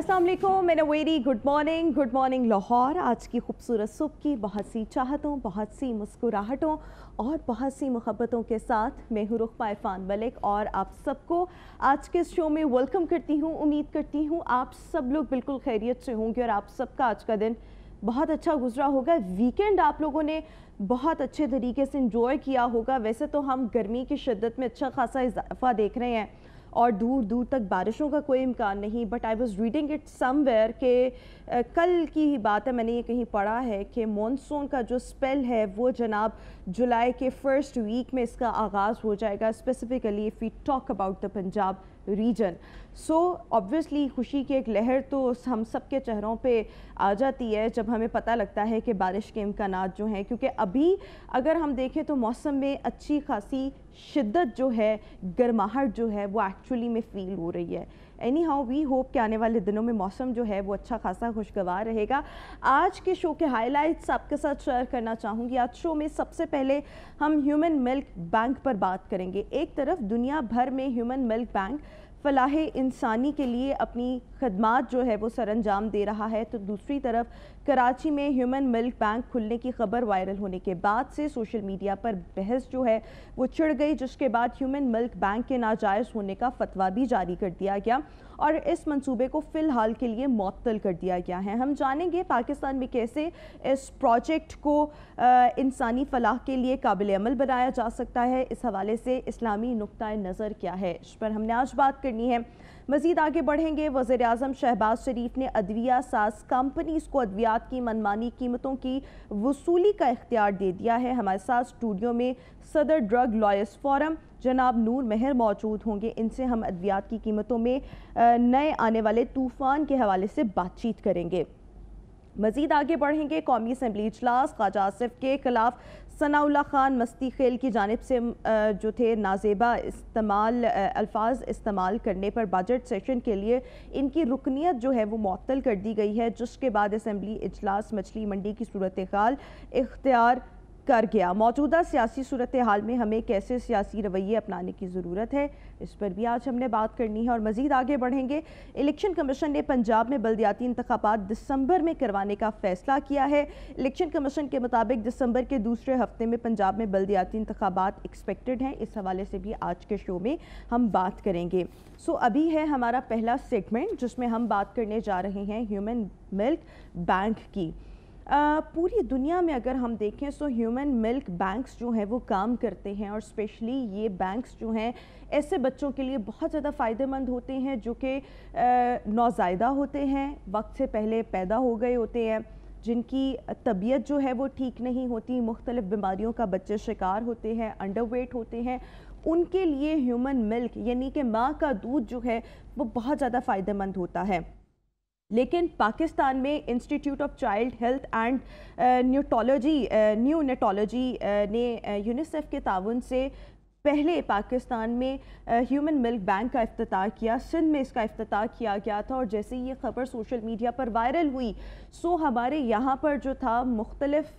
अस्सलाम वालेकुम मैं नवेरी good morning good morning Lahore आज की खूबसूरत सुबह की बहुत सी चाहतों बहुत सी मुस्कुराहटों और बहुत सी मोहब्बतों के साथ मैं हूँ रुखमा इरफान मलिक और आप सबको आज के शो में वेलकम करती हूँ उम्मीद करती हूँ आप सब लोग बिल्कुल खैरियत से होंगे और आप सबका आज का दिन बहुत अच्छा गुजरा होगा वीकेंड आप लोगों ने बहुत अच्छे तरीके से इंजॉय किया होगा वैसे तो हम गर्मी की शिद्दत में अच्छा खासा इजाफा देख रहे हैं और दूर दूर तक बारिशों का कोई इम्कान नहीं but I was reading it somewhere के कल की ही बात है मैंने ये कहीं पढ़ा है कि मानसून का जो स्पेल है वो जनाब जुलाई के फर्स्ट वीक में इसका आगाज़ हो जाएगा specifically if we talk about the Punjab region so obviously खुशी की एक लहर तो हम सब के चेहरों पे आ जाती है जब हमें पता लगता है कि बारिश के इम्कान जो हैं क्योंकि अभी अगर हम देखें तो मौसम में अच्छी खासी शिद्दत जो है गर्माहट जो है वो एक्चुअली में फ़ील हो रही है एनी हाउ वी होप के आने वाले दिनों में मौसम जो है वो अच्छा खासा खुशगवार रहेगा आज के शो के हाईलाइट्स आपके साथ शेयर करना चाहूँगी आज शो में सबसे पहले हम ह्यूमन मिल्क बैंक पर बात करेंगे एक तरफ दुनिया भर में ह्यूमन मिल्क बैंक फलाह इंसानी के लिए अपनी खदमात जो है वो सर अंजाम दे रहा है तो दूसरी तरफ कराची में ह्यूमन मिल्क बैंक खुलने की खबर वायरल होने के बाद से सोशल मीडिया पर बहस जो है वो छिड़ गई जिसके बाद ह्यूमन मिल्क बैंक के नाजायज़ होने का फतवा भी जारी कर दिया गया और इस मंसूबे को फ़िलहाल के लिए मअतल कर दिया गया है हम जानेंगे पाकिस्तान में कैसे इस प्रोजेक्ट को इंसानी फलाह के लिए काबिल अमल बनाया जा सकता है इस हवाले से इस्लामी नुक़ नज़र क्या है इस पर हमने आज बात करनी है मजीद आगे बढ़ेंगे वजे अजम शहबाज शरीफ ने अदविया साज कंपनीज को अद्वियात की मनमानी कीमतों की वसूली का इख्तियार दे दिया है हमारे साथ स्टूडियो में सदर ड्रग लॉयर्स फोरम जनाब नूर मेहर मौजूद होंगे इनसे हम अद्वियात की कीमतों में नए आने वाले तूफ़ान के हवाले से बातचीत करेंगे मजीद आगे बढ़ेंगे कौमी असम्बली इजलास ख्वाजा आसिफ के खिलाफ सनाउल्ला ख़ान मस्ती खेल की जानब से जो थे नाजेबा इस्तेमाल अल्फाज इस्तेमाल करने पर बजट सेशन के लिए इनकी रुकनीत जो है वो मअतल कर दी गई है जिसके बाद इसम्बली इजलास मछली मंडी की सूरत हाल इख्तियार कर गया मौजूदा सियासी सूरत हाल में हमें कैसे सियासी रवैये अपनाने की ज़रूरत है इस पर भी आज हमने बात करनी है और मज़ीद आगे बढ़ेंगे इलेक्शन कमीशन ने पंजाब में बलदियाती इंतबात दिसंबर में करवाने का फ़ैसला किया है इलेक्शन कमीशन के मुताबिक दिसंबर के दूसरे हफ्ते में पंजाब में बलदियाती इंतबात एक्सपेक्टेड हैं इस हवाले से भी आज के शो में हम बात करेंगे सो अभी है हमारा पहला सेगमेंट जिसमें हम बात करने जा रहे हैं ह्यूमन मिल्क बैंक की पूरी दुनिया में अगर हम देखें सो ह्यूमन मिल्क बैंक्स जो हैं वो काम करते हैं और स्पेशली ये बैंक्स जो हैं ऐसे बच्चों के लिए बहुत ज़्यादा फ़ायदेमंद होते हैं जो कि नौजायदा होते हैं वक्त से पहले पैदा हो गए होते हैं जिनकी तबीयत जो है वो ठीक नहीं होती मुख्तलिफ़ बीमारियों का बच्चे शिकार होते हैं अंडरवेट होते हैं उनके लिए ह्यूमन मिल्क यानी कि माँ का दूध जो है वो बहुत ज़्यादा फ़ायदेमंद होता है लेकिन पाकिस्तान में institute of child health and neonatology neonatology ने यूनिसेफ uh, के ताउन से पहले पाकिस्तान में ह्यूमन मिल्क बैंक का अफ्ताह किया सिंध में इसका अफ्ताह किया गया था और जैसे ही ये ख़बर सोशल मीडिया पर वायरल हुई सो हमारे यहाँ पर जो था मुख्तलफ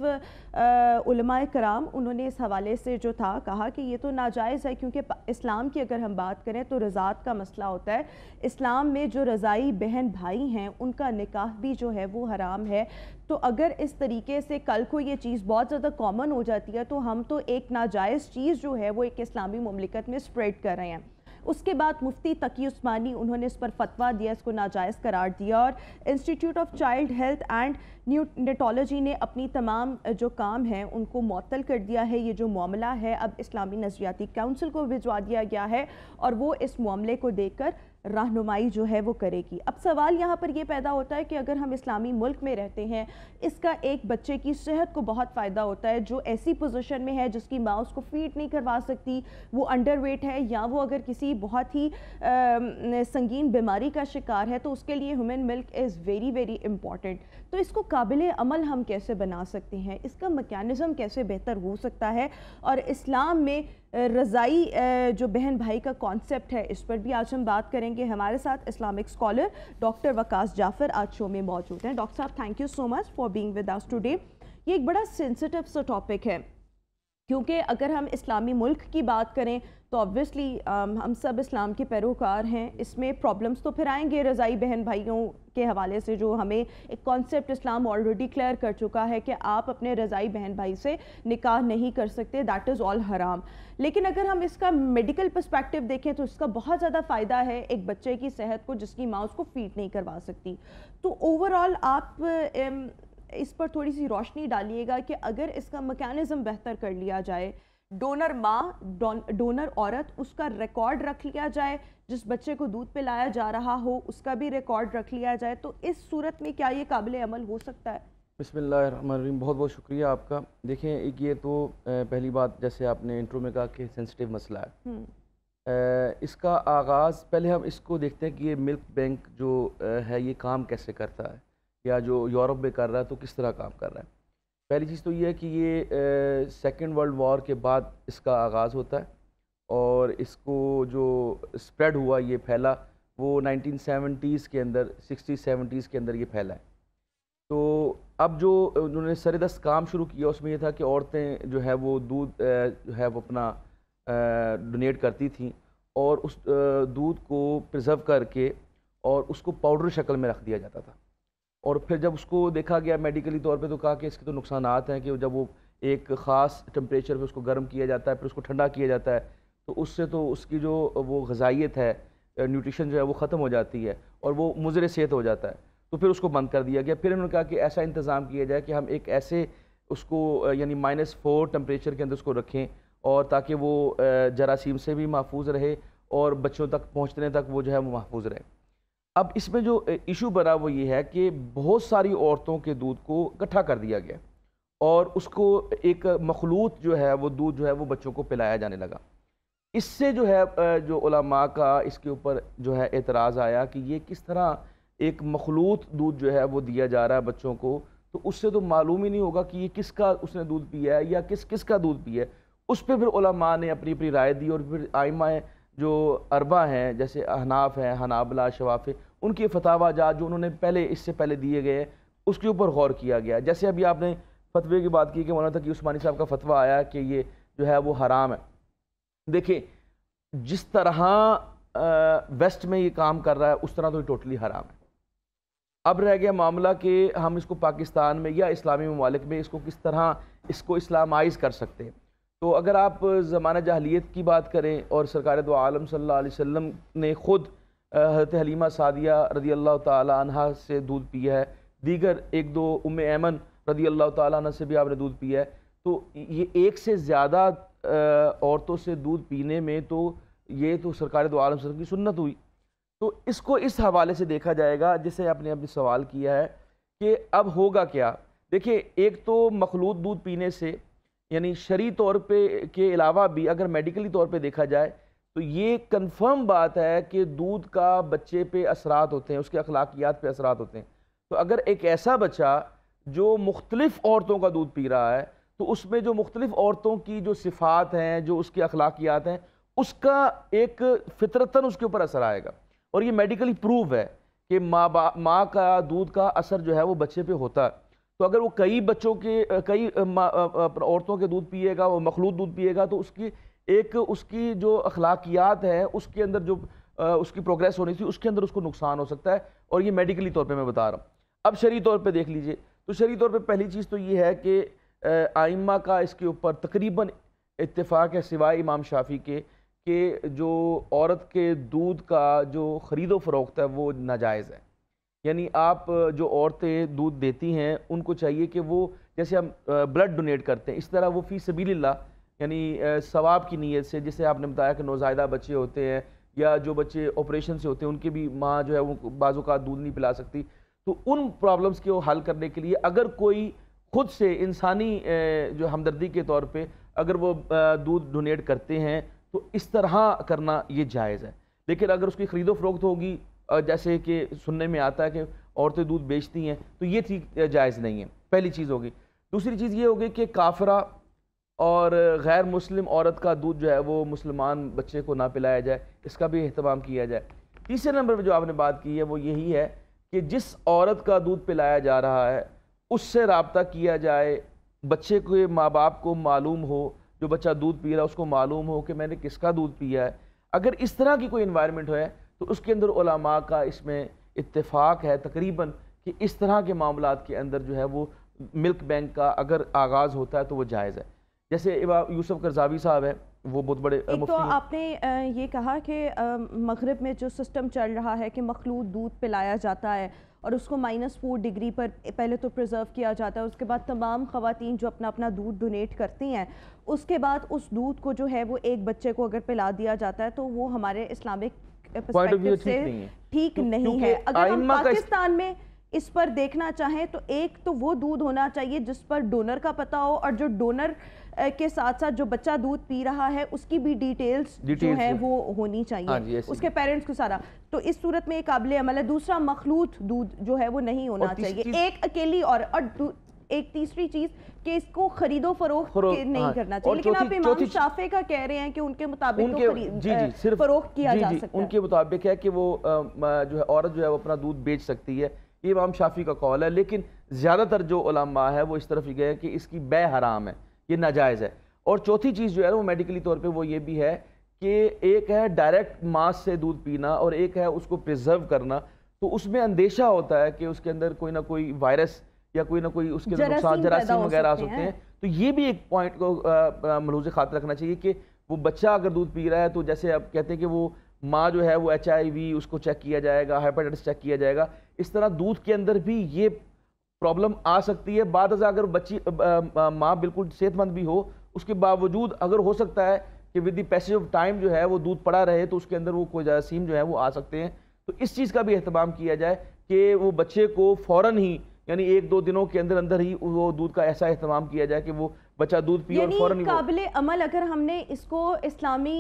कराम उन्होंने इस हवाले से जो था कहा कि ये तो नाजायज़ है क्योंकि इस्लाम की अगर हम बात करें तो रज़ात का मसला होता है इस्लाम में जो रज़ाई बहन भाई हैं उनका निकाह भी जो है वो हराम है तो अगर इस तरीके से कल को ये चीज़ बहुत ज़्यादा कॉमन हो जाती है तो हम तो एक नाजायज़ चीज़ जो है वो एक इस्लामी ममलिकत में स्प्रेड कर रहे हैं उसके बाद मुफ्ती तकी उस्मानी उन्होंने इस पर फतवा दिया इसको नाजायज़ करार दिया और institute of child health and neonatology ने अपनी तमाम जो काम है उनको मअतल कर दिया है ये जो मामला है अब इस्लामी नज़रियाती काउंसिल को भिजवा दिया गया है और वो इस मामले को देखकर रहनुमाई जो है वो करेगी अब सवाल यहाँ पर ये पैदा होता है कि अगर हम इस्लामी मुल्क में रहते हैं इसका एक बच्चे की सेहत को बहुत फ़ायदा होता है जो ऐसी पोजीशन में है जिसकी माँ उसको फीड नहीं करवा सकती वो अंडरवेट है या वो अगर किसी बहुत ही आ, संगीन बीमारी का शिकार है तो उसके लिए human milk is very very important तो इसको काबिल अमल हम कैसे बना सकते हैं इसका मकैनिज़म कैसे बेहतर हो सकता है और इस्लाम में रज़ाई जो बहन भाई का कॉन्सेप्ट है इस पर भी आज हम बात करेंगे हमारे साथ Islamic scholar doctor Waqas Jafar आज शो में मौजूद हैं डॉक्टर साहब thank you so much for being with us today ये एक बड़ा सेंसिटिव सा टॉपिक है क्योंकि अगर हम इस्लामी मुल्क की बात करें तो ऑब्वियसली um, हम सब इस्लाम के पैरोकार हैं इसमें प्रॉब्लम्स तो फिर आएंगे रज़ाई बहन भाइयों के हवाले से जो हमें एक कॉन्सेप्ट इस्लाम ऑलरेडी क्लियर कर चुका है कि आप अपने रज़ाई बहन भाई से निकाह नहीं कर सकते दैट इज़ ऑल हराम लेकिन अगर हम इसका मेडिकल पर्सपेक्टिव देखें तो इसका बहुत ज़्यादा फ़ायदा है एक बच्चे की सेहत को जिसकी माँ उसको फीट नहीं करवा सकती तो ओवरऑल आप एम, um, इस पर थोड़ी सी रोशनी डालिएगा कि अगर इसका मकैनिज़म बेहतर कर लिया जाए डोनर माँ डोनर औरत उसका रिकॉर्ड रख लिया जाए जिस बच्चे को दूध पिलाया जा रहा हो उसका भी रिकॉर्ड रख लिया जाए तो इस सूरत में क्या ये काबिल अमल हो सकता है बसमीम बहुत बहुत शुक्रिया आपका देखें एक ये तो पहली बात जैसे आपने इंटर में कहा कि सेंसिटिव मसला है हम्म। इसका आगाज़ पहले हम इसको देखते हैं कि ये मिल्क बैंक जो है ये काम कैसे करता है या जो यूरोप में कर रहा है तो किस तरह काम कर रहा है पहली चीज़ तो ये है कि ये सेकेंड वर्ल्ड वॉर के बाद इसका आगाज़ होता है और इसको जो स्प्रेड हुआ ये फैला वो 1970s के अंदर 60s 70s के अंदर ये फैला है तो अब जो उन्होंने सरदस्त काम शुरू किया उसमें यह था कि औरतें जो है वो दूध जो है वो अपना डोनेट करती थी और उस दूध को प्रिजर्व करके और उसको पाउडर शक्ल में रख दिया जाता था और फिर जब उसको देखा गया मेडिकली तौर पे तो कहा कि इसके तो नुकसान हैं कि जब वो एक ख़ास टम्परेचर पे उसको गर्म किया जाता है फिर उसको ठंडा किया जाता है तो उससे तो उसकी जो वो गजाइत है न्यूट्रिशन जो है वो ख़त्म हो जाती है और वो मुजर सेहत हो जाता है तो फिर उसको बंद कर दिया गया फिर उन्होंने कहा कि ऐसा इंतज़ाम किया जाए कि हम एक ऐसे उसको यानी माइनस फोर टम्परेचर के अंदर उसको रखें और ताकि वो जरासीम से भी महफूज रहे और बच्चों तक पहुँचने तक वो जो है वो महफूज रहे अब इसमें जो इशू बना वो ये है कि बहुत सारी औरतों के दूध को इकट्ठा कर दिया गया और उसको एक मखलूत जो है वो दूध जो है वो बच्चों को पिलाया जाने लगा इससे जो है जो उलमा का इसके ऊपर जो है एतराज़ आया कि ये किस तरह एक मखलूत दूध जो है वो दिया जा रहा है बच्चों को तो उससे तो मालूम ही नहीं होगा कि ये किसका उसने दूध पिया है या किस किस का दूध पिया है उस पर फिर उलमा ने अपनी अपनी राय दी और फिर माएँ जो अरबा हैं जैसे अहनाफ हैं हनाबला शवाफ़ी उनकी फतावा जात जो उन्होंने पहले इससे पहले दिए गए उसके ऊपर गौर किया गया जैसे अभी आपने फतवे की बात की कि मौलाना तकी उस्मानी साहब का फतवा आया कि ये जो है वो हराम है देखिए जिस तरह वेस्ट में ये काम कर रहा है उस तरह तो ये टोटली हराम है अब रह गया मामला कि हम इसको पाकिस्तान में या इस्लामी ममालिक में इसको किस तरह इसको इस्लामाइज कर सकते हैं तो अगर आप ज़माना जहलीत की बात करें और सरकार दो आलम सल्ला ने ख़ुद हजरत हलीमा सादिया रदी अल्लाह तहा से दूध पिया है दीगर एक दो उम ऐमन रदी अल्लाह तह से भी आपने दूध पिया है तो ये एक से ज़्यादा औरतों से दूध पीने में तो ये तो सरकार दो आलम सल्लम की सुन्नत हुई तो इसको इस हवाले से देखा जाएगा जिसे आपने अपने सवाल किया है कि अब होगा क्या देखिए एक तो मखलूत दूध पीने से यानी शरी तौर पे के अलावा भी अगर मेडिकली तौर पे देखा जाए तो ये कंफर्म बात है कि दूध का बच्चे पे असरात होते हैं उसके अखलाकियात पे असरात होते हैं तो अगर एक ऐसा बच्चा जो मुख्तलिफ़ औरतों का दूध पी रहा है तो उसमें जो मुख्तलिफ़ औरतों की जो सिफात हैं जो उसके अखलाकियात हैं उसका एक फितरतन उसके ऊपर असर आएगा और ये मेडिकली प्रूव है कि माँ माँ का दूध का असर जो है वो बच्चे पे होता है तो अगर वो कई बच्चों के कई औरतों के दूध पिएगा वो मखलूत दूध पिएगा तो उसकी एक उसकी जो अखलाकियात है उसके अंदर जो उसकी प्रोग्रेस होनी थी उसके अंदर उसको नुकसान हो सकता है और ये मेडिकली तौर पे मैं बता रहा हूँ अब शरी तौर पे देख लीजिए तो शरी तौर पे पहली चीज़ तो ये है कि आइमा का इसके ऊपर तकरीबन इतफ़ाक़ है सिवाय इमाम शाफी के कि जो औरत के दूध का जो ख़रीदो फरोख्त है वो नाजायज़ है यानी आप जो औरतें दूध देती हैं उनको चाहिए कि वो जैसे हम ब्लड डोनेट करते हैं इस तरह वो फ़ी सबील्ला यानी सवाब की नीयत से जैसे आपने बताया कि नौजायदा बच्चे होते हैं या जो बच्चे ऑपरेशन से होते हैं उनके भी माँ जो है वो बाज़ों का दूध नहीं पिला सकती तो उन प्रॉब्लम्स को हल करने के लिए अगर कोई खुद से इंसानी जो हमदर्दी के तौर पर अगर वो दूध डोनेट करते हैं तो इस तरह करना ये जायज़ है लेकिन अगर उसकी ख़रीदो फरोख्त होगी जैसे कि सुनने में आता है कि औरतें दूध बेचती हैं तो ये थी जायज़ नहीं है पहली चीज़ होगी दूसरी चीज़ ये होगी कि काफरा और गैर मुस्लिम औरत का दूध जो है वो मुसलमान बच्चे को ना पिलाया जाए इसका भी अहतमाम किया जाए तीसरे नंबर पर जो आपने बात की है वो यही है कि जिस औरत का दूध पिलाया जा रहा है उससे रबता किया जाए बच्चे के माँ बाप को मालूम हो जो बच्चा दूध पी रहा है उसको मालूम हो कि मैंने किसका दूध पिया है अगर इस तरह की कोई इन्वायरमेंट है तो उसके अंदर ओलमा का इसमें इतफ़ाक़ है तकरीबन कि इस तरह के मामला के अंदर जो है वो मिल्क बैंक का अगर आगाज़ होता है तो वो जायज़ है जैसे यूसुफ करजावी साहब हैं वो बहुत बड़े एक तो आपने ये कहा कि मगरब में जो सिस्टम चल रहा है कि मखलूत दूध पिलाया जाता है और उसको माइनस फोर डिग्री पर पहले तो प्रिजर्व किया जाता है उसके बाद तमाम खातन जो अपना अपना दूध डोनेट करती हैं उसके बाद उस दूध को जो है वो एक बच्चे को अगर पिला दिया जाता है तो वो हमारे इस्लामिक पर्सपेक्टिव से ठीक नहीं है अगर हम पाकिस्तान में इस पर देखना चाहें तो एक तो वो दूध होना चाहिए जिस पर डोनर का पता हो और जो डोनर के साथ साथ जो बच्चा दूध पी रहा है उसकी भी डिटेल्स जो है वो होनी चाहिए हाँ उसके पेरेंट्स को सारा तो इस सूरत में एक काबिल अमल है दूसरा मखलूत दूध जो है वो नहीं होना चाहिए एक अकेली और, और एक तीसरी चीज कि इसको खरीदो फरोख नहीं हाँ, करना चाहिए लेकिन आप इमाम शाफे का कह रहे हैं कि उनके मुताबिक तो उनके, तो जी जी सिर्फ फरोख किया जी जा सकता उनके मुताबिक है कि वो जो है औरत जो है वो अपना दूध बेच सकती है ये इमाम शाफी का कौल है लेकिन ज़्यादातर जो उलमा है वो इस तरफ ही गए कि इसकी बे हराम है ये नाजायज़ है और चौथी चीज़ जो है वो मेडिकली तौर पर वो ये भी है कि एक है डायरेक्ट मांस से दूध पीना और एक है उसको प्रिजर्व करना तो उसमें अंदेशा होता है कि उसके अंदर कोई ना कोई वायरस या कोई ना कोई उसके नुकसान जरासीम वगैरह आ सकते हैं तो ये भी एक पॉइंट को मलूज खात रखना चाहिए कि वो बच्चा अगर दूध पी रहा है तो जैसे आप कहते हैं कि वो माँ जो है वो एच उसको चेक किया जाएगा हेपेटाइटिस चेक किया जाएगा इस तरह दूध के अंदर भी ये प्रॉब्लम आ सकती है बाद अगर बच्ची माँ बिल्कुल सेहतमंद भी हो उसके बावजूद अगर हो सकता है कि with the passage of time जो है वो दूध पड़ा रहे तो उसके अंदर वो कोई जरासीम जो है वो आ सकते हैं तो इस चीज़ का भी अहतमाम किया जाए कि वो बच्चे को फ़ौर ही यानी एक दो दिनों के अंदर अंदर ही वो दूध का ऐसा इस्तेमाल किया जाए कि वो बच्चा दूध पिए और फौरन काबिल अमल अगर हमने इसको इस्लामी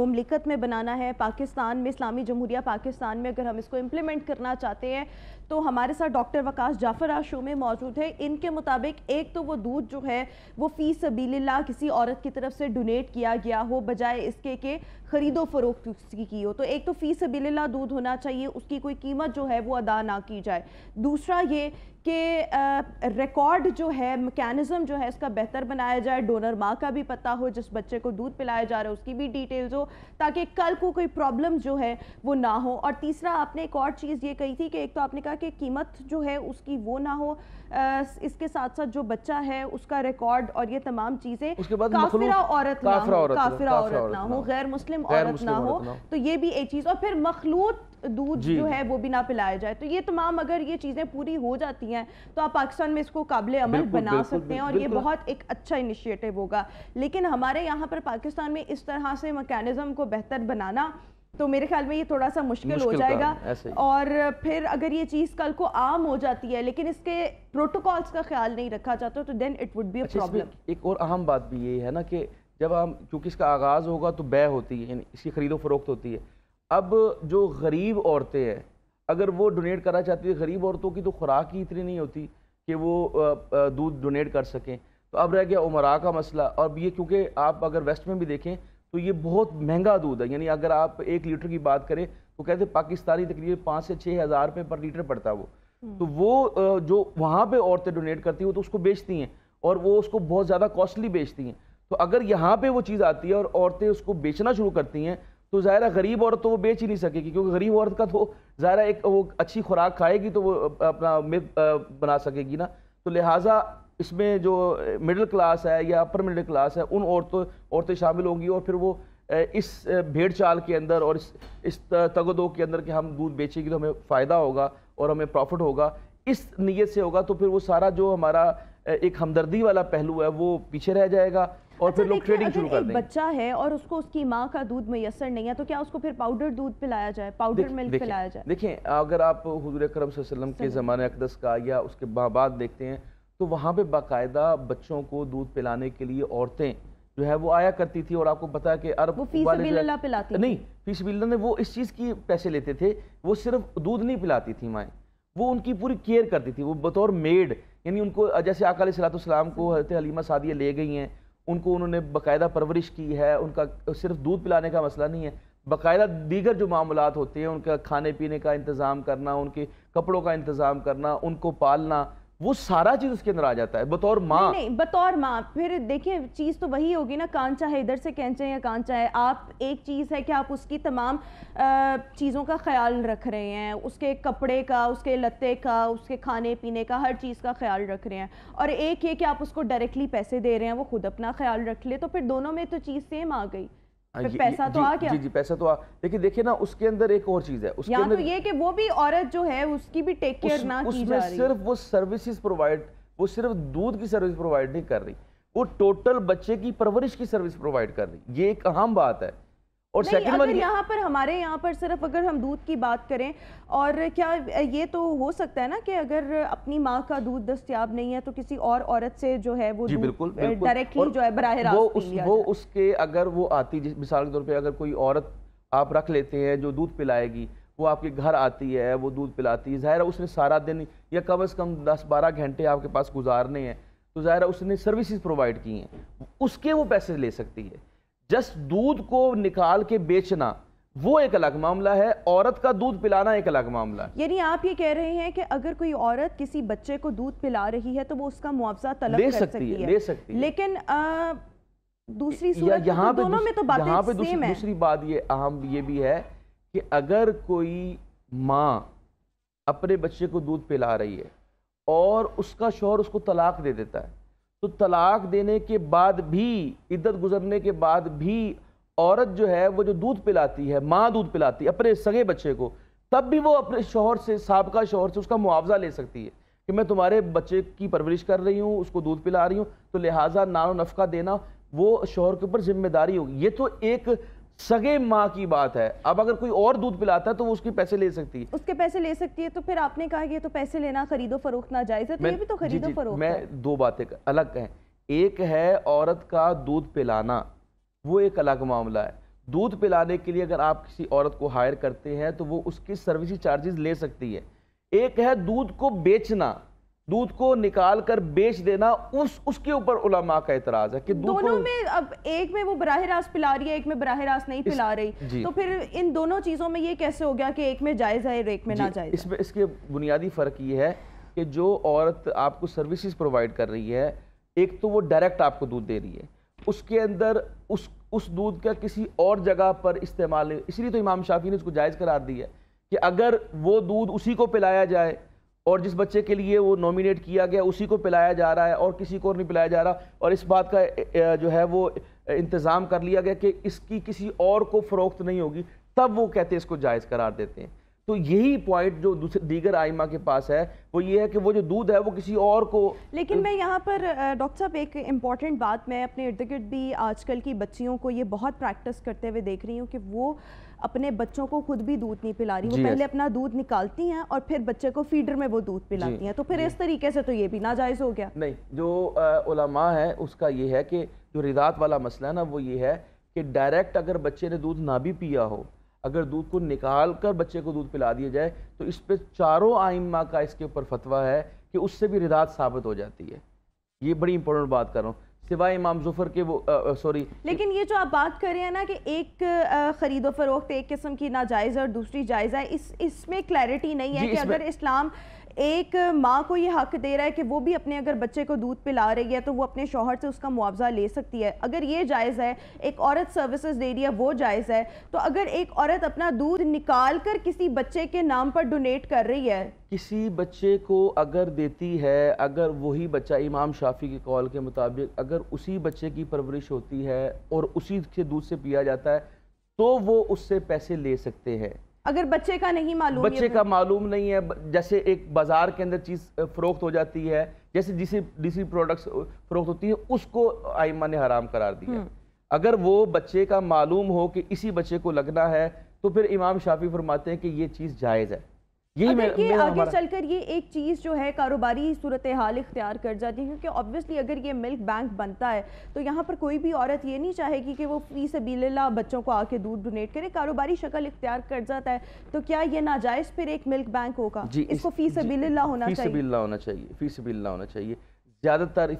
ममलिकत में बनाना है पाकिस्तान में इस्लामी जमहूरिया पाकिस्तान में अगर हम इसको इम्प्लीमेंट करना चाहते हैं तो हमारे साथ डॉक्टर वकास जाफर आज शो में मौजूद है इनके मुताबिक एक तो वो दूध जो है वो फ़ी सबीला किसी औरत की तरफ से डोनेट किया गया हो बजाय इसके के ख़रीदो फरोख्त की, की हो तो एक तो फ़ी सबीला दूध होना चाहिए उसकी कोई कीमत जो है वो अदा ना की जाए दूसरा ये कि रिकॉर्ड जो है मकैनिज़म जो है इसका बेहतर बनाया जाए डोनर माँ का भी पता हो जिस बच्चे को दूध पिलाया जा रहा है उसकी भी डिटेल्स हो ताकि कल को कोई प्रॉब्लम जो है वो ना हो और तीसरा आपने एक और चीज़ ये कही थी कि एक तो आपने कहा कि कीमत जो है उसकी वो ना हो आ, इसके साथ साथ जो बच्चा है उसका रिकॉर्ड और ये तमाम चीज़ें काफिरा औरत ना हो काफिरा औरत ना हो गैर मुस्लिम औरत ना हो तो ये भी एक चीज़ और फिर मखलूत दूध जो है वो भी ना पिलाया जाए तो ये तमाम अगर ये चीज़ें पूरी हो जाती हैं तो आप पाकिस्तान में इसको काबिल अमल बना सकते हैं और ये बहुत एक अच्छा इनिशिएटिव होगा लेकिन हमारे यहाँ पर पाकिस्तान में इस तरह से मकैनिज़म को बेहतर बनाना तो मेरे ख्याल में ये थोड़ा सा मुश्किल हो जाएगा और फिर अगर ये चीज़ कल को आम हो जाती है लेकिन इसके प्रोटोकॉल्स का ख्याल नहीं रखा जाता तो then it would be a problem एक और अहम बात भी यही है ना कि जब हम क्योंकि इसका आगाज़ होगा तो बै होती है इसकी खरीदो फरोख्त होती है अब जो गरीब औरतें हैं अगर वो डोनेट करना चाहती है गरीब औरतों की तो खुराक ही इतनी नहीं होती कि वो दूध डोनेट कर सकें तो अब रह गया उमरा का मसला और ये क्योंकि आप अगर वेस्ट में भी देखें तो ये बहुत महंगा दूध है यानी अगर आप एक लीटर की बात करें तो कहते हैं पाकिस्तानी तकरीबन पाँच से छः हज़ार रुपये पर लीटर पड़ता है वो हम्म। तो वो जो वहाँ पे औरतें डोनेट करती हैं वो तो उसको बेचती हैं और वो उसको बहुत ज़्यादा कॉस्टली बेचती हैं तो अगर यहाँ पर वो चीज़ आती है और औरतें उसको बेचना शुरू करती हैं तो ज़ाहिर गरीब औरत तो वो बेच ही नहीं सकेगी क्योंकि गरीब औरत का तो ज़ाहिर एक वो अच्छी खुराक खाएगी तो वो अपना मिल्क बना सकेगी ना तो लिहाजा इसमें जो मिडिल क्लास है या अपर मिडिल क्लास है उन औरतों औरतें शामिल होंगी और फिर वो इस भेड़ चाल के अंदर और इस इस तगदो के अंदर कि हम दूध बेचेंगे तो हमें फ़ायदा होगा और हमें प्रॉफिट होगा इस नीयत से होगा तो फिर वो सारा जो हमारा एक हमदर्दी वाला पहलू है वो पीछे रह जाएगा और अच्छा, फिर लोग ट्रेडिंग शुरू कर बच्चा है और उसको उसकी माँ का दूध मैसर नहीं है तो क्या उसको फिर पाउडर दूध पिलाया जाए पाउडर मिल्क पिलाया जाए देखें अगर आप हजूर करम के ज़माने अकदस का या उसके बाद देखते हैं तो वहाँ पे बाकायदा बच्चों को दूध पिलाने के लिए औरतें जो है वो आया करती थी और आपको पता है कि अरब वाले पिलाती नहीं फीस ने वो इस चीज़ की पैसे लेते थे वो सिर्फ दूध नहीं पिलाती थी माएँ वो उनकी पूरी केयर करती थी वो बतौर मेड यानी उनको जैसे अकाल सलातम को हजरत हलीमा सादिया ले गई हैं उनको उन्होंने बाकायदा परवरिश की है उनका सिर्फ दूध पिलाने का मसला नहीं है बाकायदा दीगर जो मामला होते हैं उनका खाने पीने का इंतज़ाम करना उनके कपड़ों का इंतज़ाम करना उनको पालना वो सारा चीज उसके अंदर आ जाता है बतौर माँ नहीं, नहीं बतौर माँ फिर देखिए चीज तो वही होगी ना कान चाहे इधर से कैंचे या कान चाहे आप एक चीज है कि आप उसकी तमाम चीजों का ख्याल रख रहे हैं उसके कपड़े का उसके लत्ते का उसके खाने पीने का हर चीज का ख्याल रख रहे हैं और एक ये कि आप उसको डायरेक्टली पैसे दे रहे हैं वो खुद अपना ख्याल रख ले तो फिर दोनों में तो चीज सेम आ गई हाँ, पैसा तो आ गया जी जी पैसा तो आ लेकिन देखिए ना उसके अंदर एक और चीज है उसके तो अंदर तो ये कि वो भी औरत जो है उसकी भी टेक केयर उस, ना की सिर्फ वो सर्विसेज प्रोवाइड वो सिर्फ दूध की सर्विस प्रोवाइड नहीं कर रही वो टोटल बच्चे की परवरिश की सर्विस प्रोवाइड कर रही ये एक अहम बात है और सेकंड वन यहाँ पर हमारे यहाँ पर सिर्फ अगर हम दूध की बात करें और क्या ये तो हो सकता है ना कि अगर अपनी माँ का दूध दस्तियाब नहीं है तो किसी और औरत से जो है वो जी बिल्कुल, डायरेक्टली जो है बराह वो, उस, वो उसके अगर वो आती मिसाल के तौर पर अगर कोई औरत आप रख लेते हैं जो दूध पिलाएगी वो आपके घर आती है वो दूध पिलाती है ज़ाहिर उसने सारा दिन या कम अज़ कम दस बारह घंटे आपके पास गुजारने हैं तो ज़ाहिर उसने सर्विसज प्रोवाइड की हैं उसके वो पैसे ले सकती है जस्ट दूध को निकाल के बेचना वो एक अलग मामला है औरत का दूध पिलाना एक अलग मामला है यानी आप ये कह रहे हैं कि अगर कोई औरत किसी बच्चे को दूध पिला रही है तो वो उसका मुआवजा तलब ले कर सकती, सकती है, ले सकती है लेकिन आ, दूसरी सूरत यहाँ तो पे दोनों में तो बात यहाँ पे दूसरी, दूसरी बात ये अहम ये भी है कि अगर कोई माँ अपने बच्चे को दूध पिला रही है और उसका शोहर उसको तलाक दे देता है तो तलाक देने के बाद भी इद्दत गुजरने के बाद भी औरत जो है वो जो दूध पिलाती है माँ दूध पिलाती है अपने सगे बच्चे को तब भी वो अपने शोहर से सबका शोहर से उसका मुआवजा ले सकती है कि मैं तुम्हारे बच्चे की परवरिश कर रही हूँ उसको दूध पिला रही हूँ तो लिहाजा नानो नफका देना वो शोहर के ऊपर जिम्मेदारी होगी ये तो एक सगे माँ की बात है अब अगर कोई और दूध पिलाता है तो वो उसके पैसे ले सकती है उसके पैसे ले सकती है तो फिर आपने कहा ये तो पैसे लेना खरीदो फरोख्त ना जायज है तो ये भी तो खरीदो फरोख्त मैं दो बातें अलग कहें एक है औरत का दूध पिलाना वो एक अलग मामला है दूध पिलाने के लिए अगर आप किसी औरत को हायर करते हैं तो वो उसकी सर्विस चार्जेस ले सकती है एक है दूध को बेचना दूध को निकाल कर बेच देना उस उसके ऊपर उलमा का एतराज है कि दोनों को... में अब एक में वो बराह रास्त पिला रही है एक में बराह रास्त नहीं पिला रही तो फिर इन दोनों चीजों में ये कैसे हो गया कि एक में जायज है एक में ना जायज इसमें इसके बुनियादी फर्क ये है कि जो औरत आपको सर्विसेज प्रोवाइड कर रही है एक तो वो डायरेक्ट आपको दूध दे रही है उसके अंदर उस उस दूध का किसी और जगह पर इस्तेमाल इसलिए तो इमाम शाफी ने उसको जायज़ करार दी है कि अगर वो दूध उसी को पिलाया जाए और जिस बच्चे के लिए वो नॉमिनेट किया गया उसी को पिलाया जा रहा है और किसी को नहीं पिलाया जा रहा और इस बात का जो है वो इंतज़ाम कर लिया गया कि इसकी किसी और को फ़रोख्त नहीं होगी तब वो कहते हैं इसको जायज़ करार देते हैं तो यही पॉइंट जो दूसरे दीगर आइमा के पास है वो ये है कि वो जो दूध है वो किसी और को लेकिन मैं यहाँ पर डॉक्टर साहब एक इम्पॉर्टेंट बात मैं अपने इर्द गिर्द भी आजकल की बच्चियों को ये बहुत प्रैक्टिस करते हुए देख रही हूँ कि वो अपने बच्चों को खुद भी दूध नहीं पिला रही वो पहले अपना दूध निकालती हैं और फिर बच्चे को फीडर में वो दूध पिलाती हैं तो फिर इस तरीके से तो ये भी नाजायज़ हो गया नहीं जो उलमा है उसका ये है कि जो रिदात वाला मसला है ना वो ये है कि डायरेक्ट अगर बच्चे ने दूध ना भी पिया हो अगर दूध को निकाल कर बच्चे को दूध पिला दिया जाए तो इस पर चारों आइमा का इसके ऊपर फतवा है कि उससे भी रिदात साबित हो जाती है ये बड़ी इंपॉर्टेंट बात कर रहा हूँ सिवाय इमाम जुफर के वो सॉरी लेकिन ये जो आप बात कर रहे हैं ना कि एक खरीदो फरोख्त एक किस्म की नाजायज़ और दूसरी जायजा इस इसमें क्लैरिटी नहीं है कि अगर इस्लाम एक माँ को ये हक दे रहा है कि वो भी अपने अगर बच्चे को दूध पिला रही है तो वो अपने शोहर से उसका मुआवजा ले सकती है अगर ये जायज़ है एक औरत सर्विसेज दे रही है वो जायज़ है तो अगर एक औरत अपना दूध निकाल कर किसी बच्चे के नाम पर डोनेट कर रही है किसी बच्चे को अगर देती है अगर वही बच्चा इमाम शाफी के कॉल के मुताबिक अगर उसी बच्चे की परवरिश होती है और उसी के दूध से पिया जाता है तो वो उससे पैसे ले सकते हैं अगर बच्चे का नहीं मालूम बच्चे का मालूम नहीं है जैसे एक बाजार के अंदर चीज़ फरोख्त हो जाती है जैसे जिसे डीसी प्रोडक्ट्स फरोख्त होती है उसको आइमा ने हराम करार दिया हम्म। अगर वो बच्चे का मालूम हो कि इसी बच्चे को लगना है तो फिर इमाम शाफी फरमाते हैं कि ये चीज़ जायज़ है यही आगे चलकर ये एक चीज़ जो है कारोबारी सूरत हाल इख्तियार कर जाती है क्योंकि ऑब्वियसली अगर ये मिल्क बैंक बनता है तो यहाँ पर कोई भी औरत ये नहीं चाहेगी कि वो बच्चों को आके दूध डोनेट करे कारोबारी शक्ल इख्तियार कर जाता है तो क्या ये नाजायज़ फिर एक मिल्क बैंक होगा इसको होना चाहिए होना चाहिए फी होना चाहिए ज़्यादातर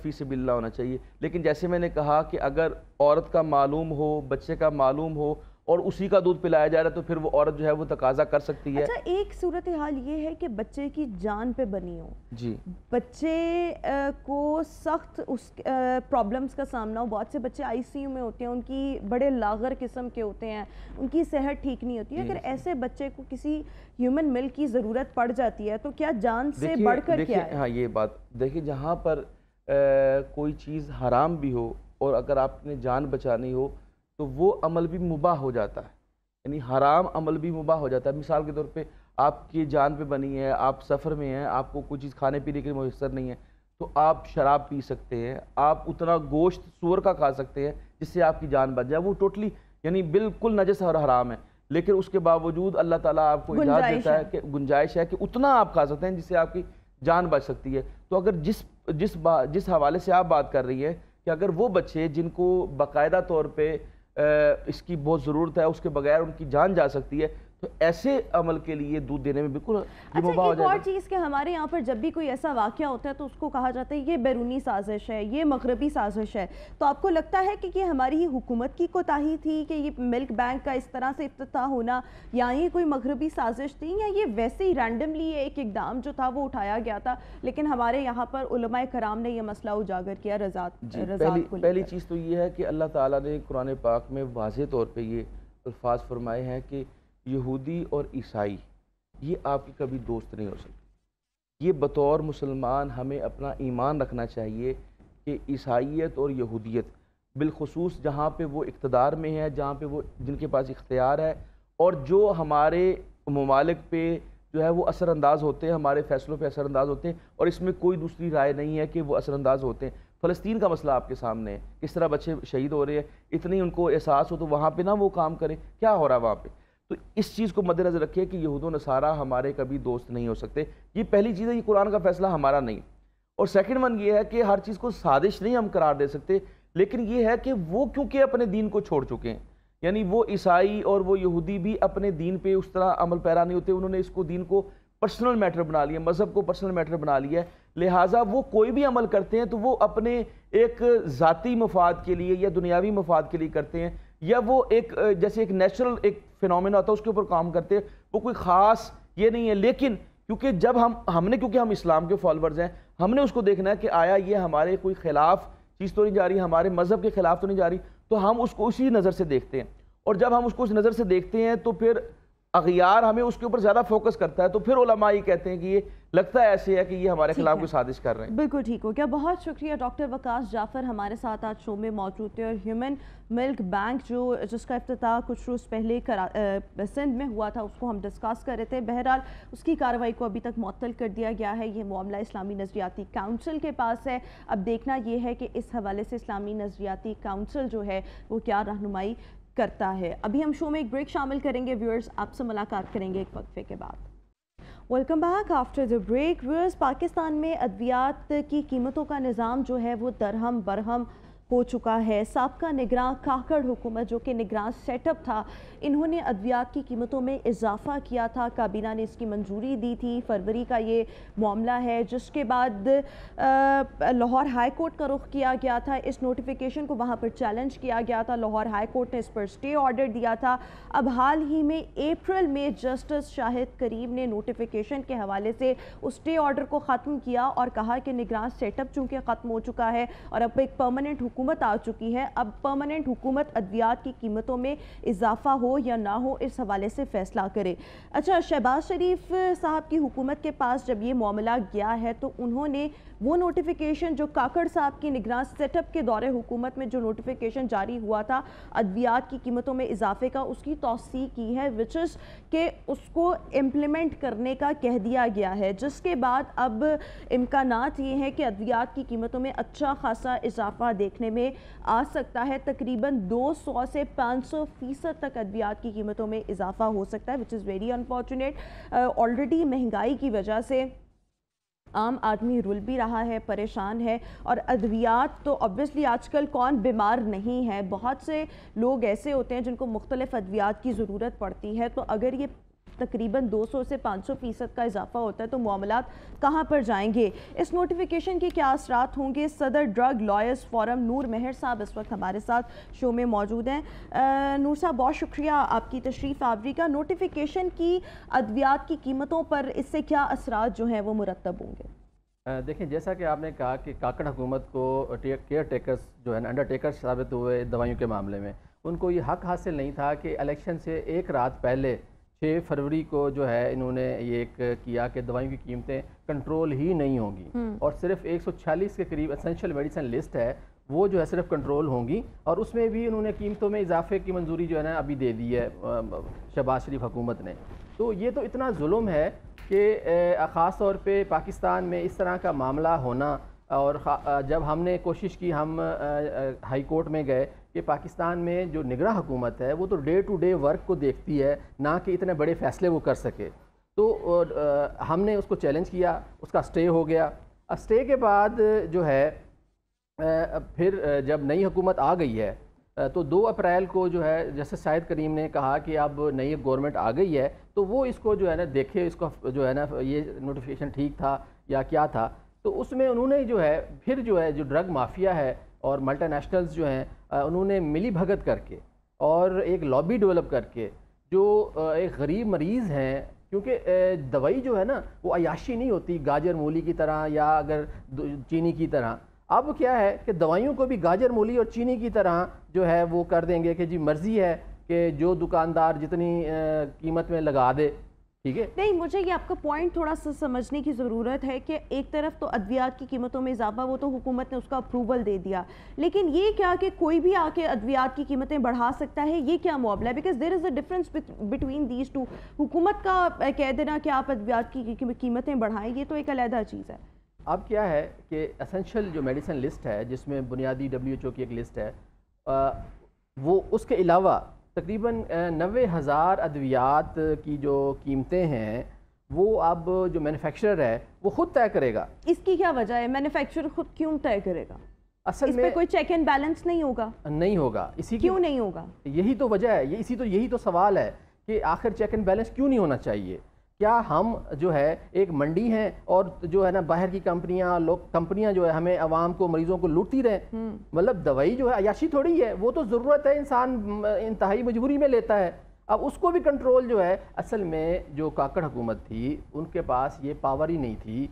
होना चाहिए लेकिन जैसे मैंने कहा कि अगर औरत का मालूम हो बच्चे का मालूम हो और उसी का दूध पिलाया जा रहा है तो फिर वो औरत जो है वो तकाजा कर सकती है अच्छा एक सूरत हाल ये है कि बच्चे की जान पे बनी हो जी बच्चे आ, को सख्त उस प्रॉब्लम्स का सामना हो बहुत से बच्चे आईसीयू में होते हैं उनकी बड़े लागर किस्म के होते हैं उनकी सेहत ठीक नहीं होती है अगर ऐसे बच्चे को किसी ह्यूमन मिल्क की ज़रूरत पड़ जाती है तो क्या जान से बढ़कर क्या है? हाँ ये बात देखिए जहाँ पर आ, कोई चीज़ हराम भी हो और अगर आपने जान बचानी हो तो वो अमल भी मुबा हो जाता है यानी हराम अमल भी मुबा हो जाता है मिसाल के तौर पे आपकी जान पे बनी है आप सफ़र में हैं आपको कोई चीज़ खाने पीने के मैसर नहीं है तो आप शराब पी सकते हैं आप उतना गोश्त सूअर का खा सकते हैं जिससे आपकी जान बच जाए वो टोटली यानी बिल्कुल नजस और हराम है लेकिन उसके बावजूद अल्लाह ताला आपको इजाज़त देता है कि गुंजाइश है कि उतना आप खा सकते हैं जिससे आपकी जान बच सकती है तो अगर जिस जिस जिस हवाले से आप बात कर रही हैं कि अगर वो बच्चे जिनको बाकायदा तौर पर इसकी बहुत ज़रूरत है उसके बगैर उनकी जान जा सकती है तो ऐसे अमल के लिए दूध देने में बिल्कुल अच्छा एक और चीज़ के हमारे यहाँ पर जब भी कोई ऐसा वाक्य होता है तो उसको कहा जाता है ये बैरूनी साजिश है ये मगरबी साजिश है तो आपको लगता है कि ये हमारी ही हुकूमत की कोताही थी कि ये मिल्क बैंक का इस तरह से इफ्तः होना या ये कोई मगरबी साजिश थी या ये वैसे ही रैंडमली ये एक इकदाम जो था वो उठाया गया था लेकिन हमारे यहाँ पर उलमा कराम ने यह मसला उजागर किया रजात पहली चीज़ तो ये है कि अल्लाह तुरने ने कुरान पाक में वाज तौर पर ये अल्फाज फरमाए हैं कि यहूदी और ईसाई ये आपकी कभी दोस्त नहीं हो सकती ये बतौर मुसलमान हमें अपना ईमान रखना चाहिए कि ईसाइत और यहूदियत बिलखसूस जहाँ पर वो इकतदार में है जहाँ पर वो जिनके पास इख्तियार है और जो हमारे ममालिक पे जो है वो असरानंदाज होते हैं हमारे फैसलों पे असरानंदाज होते हैं और इसमें कोई दूसरी राय नहीं है कि वो असरानंदाज होते हैं फ़लस्तीन का मसला आपके सामने है किस तरह बच्चे शहीद हो रहे हैं इतनी उनको एहसास हो तो वहाँ पे ना वो काम करें क्या हो रहा है वहाँ पे तो इस चीज़ को मद्देनजर रखिए कि यहूद नसारा हमारे कभी दोस्त नहीं हो सकते ये पहली चीज़ है ये कुरान का फैसला हमारा नहीं और सेकंड वन ये है कि हर चीज़ को साजिश नहीं हम करार दे सकते लेकिन ये है कि वो क्योंकि अपने दीन को छोड़ चुके हैं यानी वो ईसाई और वो यहूदी भी अपने दीन पे उस तरह अमल पैरा नहीं होते उन्होंने इसको दीन को पर्सनल मैटर बना लिया मज़हब को पर्सनल मैटर बना लिया लिहाजा वो कोई भी अमल करते हैं तो वो अपने एक ज़ाती मफाद के लिए या दुनियावी मफाद के लिए करते हैं या वो एक जैसे एक नेचुरल एक फिनोमिना होता है उसके ऊपर काम करते हैं वो कोई ख़ास ये नहीं है लेकिन क्योंकि जब हम हमने क्योंकि हम इस्लाम के फॉलोअर्स हैं हमने उसको देखना है कि आया ये हमारे कोई ख़िलाफ़ चीज़ तो नहीं जा रही हमारे मज़हब के ख़िलाफ़ तो नहीं जा रही तो हम उसको उसी नज़र से देखते हैं और जब हम उसको उस नज़र से देखते हैं तो फिर अगियार हमें उसके ऊपर ज़्यादा फोकस करता है तो फिर ओलमा ये कहते हैं कि ये लगता है ऐसे है कि ये हमारे खिलाफ कोई साजिश कर रहे हैं बिल्कुल ठीक हो गया बहुत शुक्रिया डॉक्टर वकास जाफर हमारे साथ आज शो में मौजूद थे और ह्यूमन मिल्क बैंक जो जिसका अफ्ताह कुछ रोज़ पहले करा सिंध में हुआ था उसको हम डिस्कस कर रहे थे बहरहाल उसकी कार्रवाई को अभी तक मअतल कर दिया गया है ये मामला इस्लामी नजरियाती काउंसिल के पास है अब देखना यह है कि इस हवाले से इस्लामी नजरियाती काउंसिल जो है वो क्या रहनुमाई करता है अभी हम शो में एक ब्रेक शामिल करेंगे व्यूअर्स आपसे मुलाकात करेंगे एक वक्फे के बाद welcome back after the break viewers Pakistan में अद्वियात की कीमतों का निज़ाम जो है वो दरहम बरहम हो चुका है सबका निगरान काकड़ हुकूमत जो कि निगरान सेटअप था इन्होंने अद्वियात की कीमतों में इजाफा किया था काबीना ने इसकी मंजूरी दी थी फरवरी का ये मामला है जिसके बाद लाहौर हाई कोर्ट का रुख किया गया था इस नोटिफिकेशन को वहाँ पर चैलेंज किया गया था लाहौर हाई कोर्ट ने इस पर स्टे ऑर्डर दिया था अब हाल ही में अप्रैल में जस्टिस शाहिद करीम ने नोटिफिकेशन के हवाले से उस स्टे ऑर्डर को ख़त्म किया और कहा कि निगरान सेटअप चूँकि ख़त्म हो चुका है और अब एक परमानेंट हुकूमत आ चुकी है अब परमानेंट हुकूमत अद्वियात की कीमतों में इजाफा हो या ना हो इस हवाले से फैसला करे अच्छा शहबाज शरीफ साहब की हुकूमत के पास जब ये मामला गया है तो उन्होंने वो नोटिफिकेशन जो काकड़ साहब की निगरान सेटअप के दौरे हुकूमत में जो नोटिफिकेशन जारी हुआ था अद्वियात की कीमतों में इजाफे का उसकी तोसी की है विच इज़ के उसको इम्प्लीमेंट करने का कह दिया गया है जिसके बाद अब इम्कान ये हैं कि अद्वियात की कीमतों में अच्छा खासा इजाफा देखने में आ सकता है तकरीबन 200 से 500 फीसद तक अद्वियात की कीमतों में इजाफा हो सकता है which is very unfortunate already महंगाई की वजह से आम आदमी रुल भी रहा है परेशान है और अद्वियात तो ऑब्वियसली आजकल कौन बीमार नहीं है बहुत से लोग ऐसे होते हैं जिनको मुख्तलिफ अद्वियात की ज़रूरत पड़ती है तो अगर ये तकरीबन 200 से 500 फीसद का इजाफा होता है तो मामला कहाँ पर जाएंगे इस नोटिफिकेशन के क्या असरा होंगे सदर drug lawyers forum Noor Mehar साहब इस वक्त हमारे साथ शो में मौजूद हैं नूर साहब बहुत शुक्रिया आपकी तशरीफ़ आवरी का नोटिफिकेशन की अद्वियात की कीमतों पर इससे क्या असरा जो हैं वो मुरतब होंगे देखिए जैसा कि आपने कहा कि काकड़ हुकूमत को केयर टेकर्स जो है अंडर टेकर्स साबित हुए दवाइयों के मामले में उनको ये हक हासिल नहीं था कि इलेक्शन से एक रात पहले छः फरवरी को जो है इन्होंने ये एक किया कि दवाइयों की कीमतें कंट्रोल ही नहीं होंगी हम्म। और सिर्फ छियालीस के करीब असेंशियल मेडिसिन लिस्ट है वो जो है सिर्फ कंट्रोल होंगी और उसमें भी उन्होंने कीमतों में इजाफे की मंजूरी जो है ना अभी दे दी है शहबाज शरीफ हुकूमत ने तो ये तो इतना जुल्म है कि ख़ास तौर पर पाकिस्तान में इस तरह का मामला होना और जब हमने कोशिश की हम हाई कोर्ट में गए कि पाकिस्तान में जो निगरा हुकूमत है वो तो डे टू डे वर्क को देखती है ना कि इतने बड़े फैसले वो कर सके तो हमने उसको चैलेंज किया उसका स्टे हो गया स्टे के बाद जो है फिर जब नई हुकूमत आ गई है तो 2 अप्रैल को जो है जैसे शाहिद करीम ने कहा कि अब नई गवर्नमेंट आ गई है तो वो इसको जो है ना देखे इसको जो है ना ये नोटिफिकेशन ठीक था या क्या था तो उसमें उन्होंने जो है फिर जो है जो ड्रग माफिया है और मल्टानेशनल्स जो हैं उन्होंने मिली भगत करके और एक लॉबी डेवलप करके जो एक गरीब मरीज़ हैं क्योंकि दवाई जो है ना वो अयाशी नहीं होती गाजर मूली की तरह या अगर चीनी की तरह अब क्या है कि दवाइयों को भी गाजर मूली और चीनी की तरह जो है वो कर देंगे कि जी मर्ज़ी है कि जो दुकानदार जितनी कीमत में लगा दे ठीक है नहीं मुझे ये आपका पॉइंट थोड़ा सा समझने की ज़रूरत है कि एक तरफ तो अद्वियात की कीमतों में इजाफा वो तो हुकूमत ने उसका अप्रूवल दे दिया लेकिन ये क्या कि कोई भी आके अद्वियात की कीमतें बढ़ा सकता है ये क्या मामला है because there is a difference between these two हुकूमत का कह देना कि आप अद्वियात की कीमतें बढ़ाएं ये तो एक अलहदा चीज़ है अब क्या है कि असेंशल जो मेडिसन लिस्ट है जिसमें बुनियादी डब्ल्यू की एक लिस्ट है आ, वो उसके अलावा तकरीबन नबे हज़ार अद्वियात की जो कीमतें हैं वो अब जो मैन्युफैक्चरर है वो खुद तय करेगा इसकी क्या वजह है मैन्युफैक्चरर खुद क्यों तय करेगा असल में कोई चेक एंड बैलेंस नहीं होगा नहीं होगा इसी क्यों नहीं होगा यही तो वजह है ये इसी तो यही तो सवाल है कि आखिर चेक एंड बैलेंस क्यों नहीं होना चाहिए क्या हम जो है एक मंडी हैं और जो है ना बाहर की कंपनियां लोग कंपनियां जो है हमें आवाम को मरीजों को लूटती रहे हम्म। मतलब दवाई जो है अयाशी थोड़ी है वो तो ज़रूरत है इंसान इंतहाई मजबूरी में लेता है अब उसको भी कंट्रोल जो है असल में जो काकड़ हुकूमत थी उनके पास ये पावर ही नहीं थी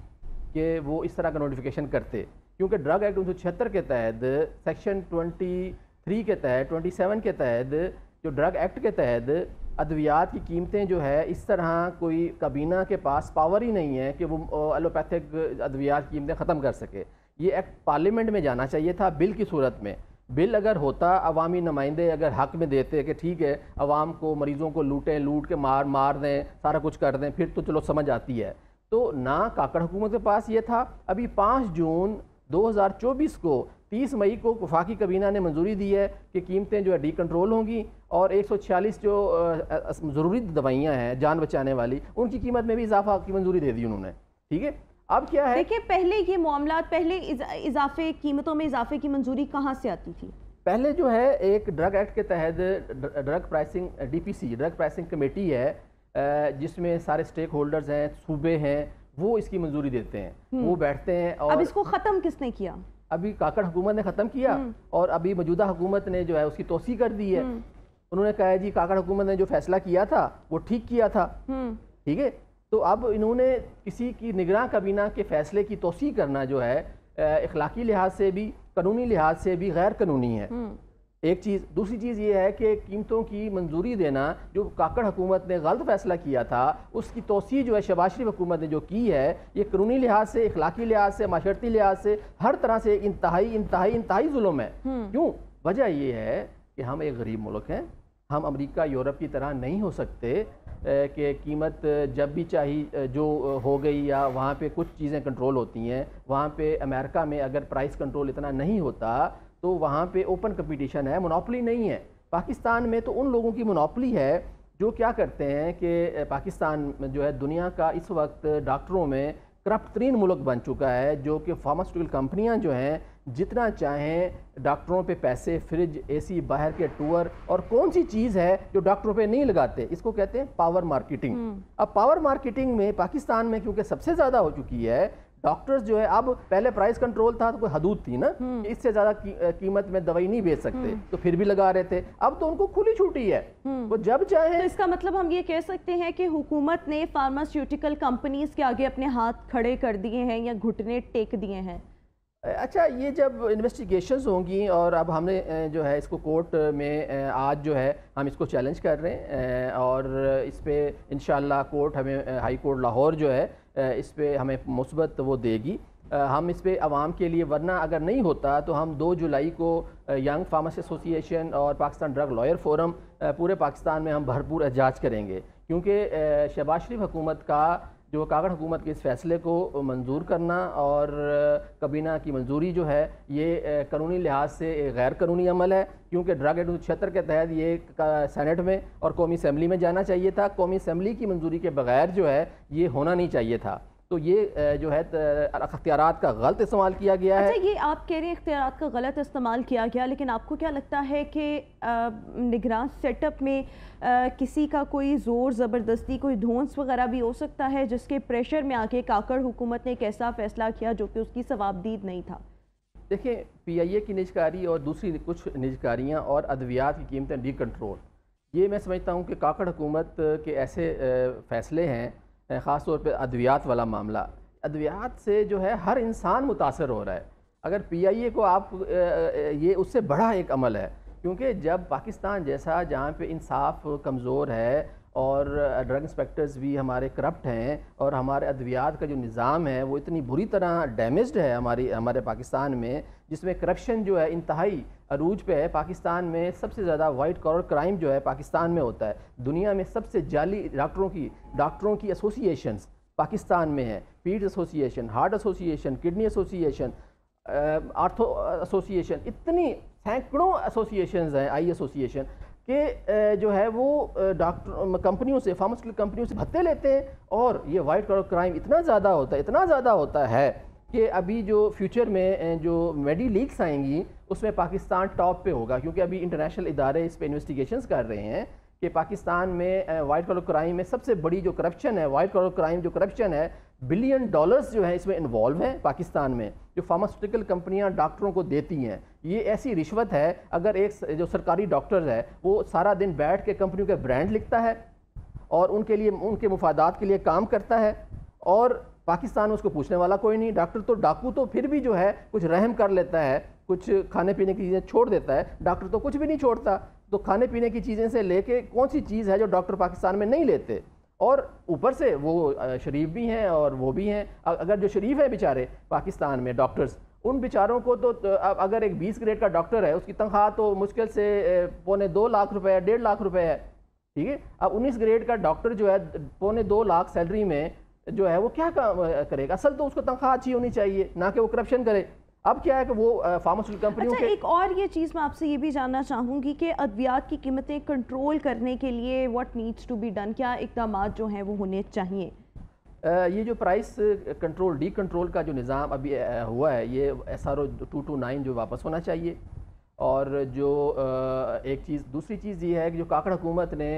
कि वो इस तरह का नोटिफिकेशन करते क्योंकि ड्रग एक्ट उन्नीस के तहत सेक्शन थ्री के तहत सेवन के तहत जो ड्रग एक्ट के तहत अद्वियात की कीमतें जो है इस तरह कोई काबीना के पास पावर ही नहीं है कि वो एलोपैथिक अद्वियात कीमतें ख़त्म कर सके ये एक्ट पार्लियामेंट में जाना चाहिए था बिल की सूरत में बिल अगर होता अवामी नुमाइंदे अगर हक में देते कि ठीक है अवाम को मरीज़ों को लूटें लूट के मार मार दें सारा कुछ कर दें फिर तो चलो समझ आती है तो ना काकड़ हुकूमत के पास ये था अभी पाँच जून 2024 को तीस मई को वफाकी कबीना ने मंजूरी दी है कि कीमतें जो है डी कंट्रोल होंगी और एक सौ छियालीस जो ज़रूरी दवाइयाँ हैं जान बचाने वाली उनकी कीमत में भी इजाफा की मंजूरी दे दी उन्होंने ठीक है अब क्या है देखिए पहले ये मामला पहले इजाफे कीमतों में इजाफे की मंजूरी कहाँ से आती थी पहले जो है एक ड्रग एक्ट के तहत drug pricing DPC drug pricing committee है जिसमें सारे स्टेक होल्डर्स हैं सूबे हैं वो इसकी मंजूरी देते हैं हम्म। वो बैठते हैं और अब इसको ख़त्म किसने किया अभी काकड़ हुकूमत ने ख़त्म किया हम्म। और अभी मौजूदा हुकूमत ने जो है उसकी तोसी कर दी है हम्म। उन्होंने कहा है जी काकड़ हुकूमत ने जो फैसला किया था वो ठीक किया था हम्म। ठीक है तो अब इन्होंने किसी की निगरान काबीना के फैसले की तोसी करना जो है अखलाकी लिहाज से भी कानूनी लिहाज से भी गैर कानूनी है एक चीज़ दूसरी चीज़ ये है कि कीमतों की मंजूरी देना जो काकड़ हुकूमत ने गलत फैसला किया था उसकी तोसी जो है शबाज शरीफ हुकूमत ने जो की है ये कानूनी लिहाज से इखलाकी लिहाज से माशरती लिहाज से हर तरह से इंतहाई इंतहाई इंतहाई जुल्म है हम्म। क्यों वजह यह है कि हम एक गरीब मुल्क हैं हम अमरीका यूरोप की तरह नहीं हो सकते कि कीमत जब भी चाहिए जो हो गई या वहाँ पे कुछ चीज़ें कंट्रोल होती हैं वहाँ पे अमेरिका में अगर प्राइस कंट्रोल इतना नहीं होता तो वहाँ पे ओपन कंपटीशन है मोनोपली नहीं है पाकिस्तान में तो उन लोगों की मोनोपली है जो क्या करते हैं कि पाकिस्तान जो है दुनिया का इस वक्त डॉक्टरों में करप्ट तरीन मुल्क बन चुका है जो कि फार्मास्यूटिकल कंपनियां जो हैं जितना चाहें डॉक्टरों पे पैसे फ्रिज एसी बाहर के टूर और कौन सी चीज़ है जो डॉक्टरों पे नहीं लगाते इसको कहते हैं पावर मार्केटिंग हम्म। अब पावर मार्केटिंग में पाकिस्तान में क्योंकि सबसे ज़्यादा हो चुकी है डॉक्टर्स जो है अब पहले प्राइस कंट्रोल था तो कोई हदूद थी ना हम्म। इससे ज्यादा की, कीमत में दवाई नहीं बेच सकते हम्म। तो फिर भी लगा रहे थे अब तो उनको खुली छूटी है हम्म। वो जब चाहे तो इसका मतलब हम ये कह सकते हैं कि हुकूमत ने फार्मास्यूटिकल कंपनीज के आगे अपने हाथ खड़े कर दिए हैं या घुटने टेक दिए हैं अच्छा ये जब इन्वेस्टिगेशंस होंगी और अब हमने जो है इसको कोर्ट में आज जो है हम इसको चैलेंज कर रहे हैं और इस पर इन कोर्ट हमें हाई कोर्ट लाहौर जो है इस पर हमें मुसबत वो देगी हम इस पर आवाम के लिए वरना अगर नहीं होता तो हम दो जुलाई को यंग फार्मासी एसोसिएशन और पाकिस्तान ड्रग लॉयर फोरम पूरे पाकिस्तान में हम भरपूर एजाज करेंगे क्योंकि शहबाज शरीफ हुकूमत का जो कागड़ हुकूमत के इस फैसले को मंजूर करना और कबीना की मंजूरी जो है ये कानूनी लिहाज से गैर कानूनी अमल है क्योंकि ड्रग एड छिहत्तर के तहत ये सेनेट में और कौमी असम्बली में जाना चाहिए था कौमी असम्बली की मंजूरी के बगैर जो है ये होना नहीं चाहिए था तो ये जो है अख्तियार का गलत इस्तेमाल किया गया अच्छा, है ये आप कह रहे हैं इख्तियार का गलत इस्तेमाल किया गया लेकिन आपको क्या लगता है कि निगरान सेटअप में आ, किसी का कोई ज़ोर ज़बरदस्ती कोई धोंस वगैरह भी हो सकता है जिसके प्रेशर में आके काकड़ हुकूमत ने एक ऐसा फ़ैसला किया जो कि उसकी सवाबदीद नहीं था देखिए पी आई ए की निजकारी और दूसरी कुछ निजकारियाँ और अद्वियात की कीमतें डी कंट्रोल ये मैं समझता हूँ कि काकड़ हुकूमत के ऐसे फ़ैसले हैं ख़ास तौर पर अद्वियात वाला मामला अद्वियात से जो है हर इंसान मुतासर हो रहा है अगर पी आई ए को आप ये उससे बड़ा एक अमल है क्योंकि जब पाकिस्तान जैसा जहाँ पे इंसाफ कमज़ोर है और ड्रग इंस्पेक्टर्स भी हमारे करप्ट हैं और हमारे अद्वियात का जो निज़ाम है वो इतनी बुरी तरह डैमेज्ड है हमारी हमारे पाकिस्तान में जिसमें करप्शन जो है इंतहाई अरूज पे है पाकिस्तान में सबसे ज़्यादा वाइट कॉलर क्राइम जो है पाकिस्तान में होता है दुनिया में सबसे जाली डॉक्टरों की डॉक्टरों की एसोसिएशन पाकिस्तान में है पीट association heart association kidney association ortho association इतनी सैकड़ों एसोसिएशन हैं आई एसोसिएशन के जो है वो डॉक्टर कंपनियों से फार्मास्यूटिकल कंपनियों से भत्ते लेते हैं और ये वाइट कॉलर क्राइम इतना ज़्यादा होता है इतना ज़्यादा होता है कि अभी जो फ्यूचर में जो मेडी लीग्स आएंगी उसमें पाकिस्तान टॉप पे होगा क्योंकि अभी इंटरनेशनल इदारे इस पर इन्वेस्टिगेशन कर रहे हैं कि पाकिस्तान में वाइट कॉलर क्राइम में सबसे बड़ी जो करप्शन है वाइट कॉलर क्राइम जो करप्शन है बिलियन डॉलर्स जो है इसमें इन्वॉल्व हैं पाकिस्तान में जो फार्मास्यूटिकल कंपनियां डॉक्टरों को देती हैं ये ऐसी रिश्वत है अगर एक जो सरकारी डॉक्टर है वो सारा दिन बैठ के कंपनियों के ब्रांड लिखता है और उनके लिए उनके मुफादात के लिए काम करता है और पाकिस्तान उसको पूछने वाला कोई नहीं डॉक्टर तो डाकू तो फिर भी जो है कुछ रहम कर लेता है कुछ खाने पीने की चीज़ें छोड़ देता है डॉक्टर तो कुछ भी नहीं छोड़ता तो खाने पीने की चीज़ें से लेके कौन सी चीज़ है जो डॉक्टर पाकिस्तान में नहीं लेते और ऊपर से वो शरीफ भी हैं और वो भी हैं अगर जो शरीफ हैं बेचारे पाकिस्तान में डॉक्टर्स उन बेचारों को तो, तो, अब अगर एक बीस ग्रेड का डॉक्टर है उसकी तनख्वाह तो मुश्किल से पौने दो लाख रुपए या डेढ़ लाख रुपए है ठीक है अब उन्नीस ग्रेड का डॉक्टर जो है पौने दो लाख सैलरी में जो है वो क्या करेगा असल तो उसको तनख्वाह अच्छी होनी चाहिए ना कि वो करप्शन करे अब क्या है कि वो फार्मास्यूटिकल कंपनियों अच्छा, के एक और ये चीज़ मैं आपसे ये भी जानना चाहूँगी कि अद्वियात की कीमतें कंट्रोल करने के लिए what needs to be done क्या इकदाम जो हैं वो होने चाहिए ये जो प्राइस कंट्रोल डी कंट्रोल का जो निज़ाम अभी हुआ है ये S R O two two nine जो वापस होना चाहिए और जो एक चीज़ दूसरी चीज़ ये है कि जो काकड़ हुकूमत ने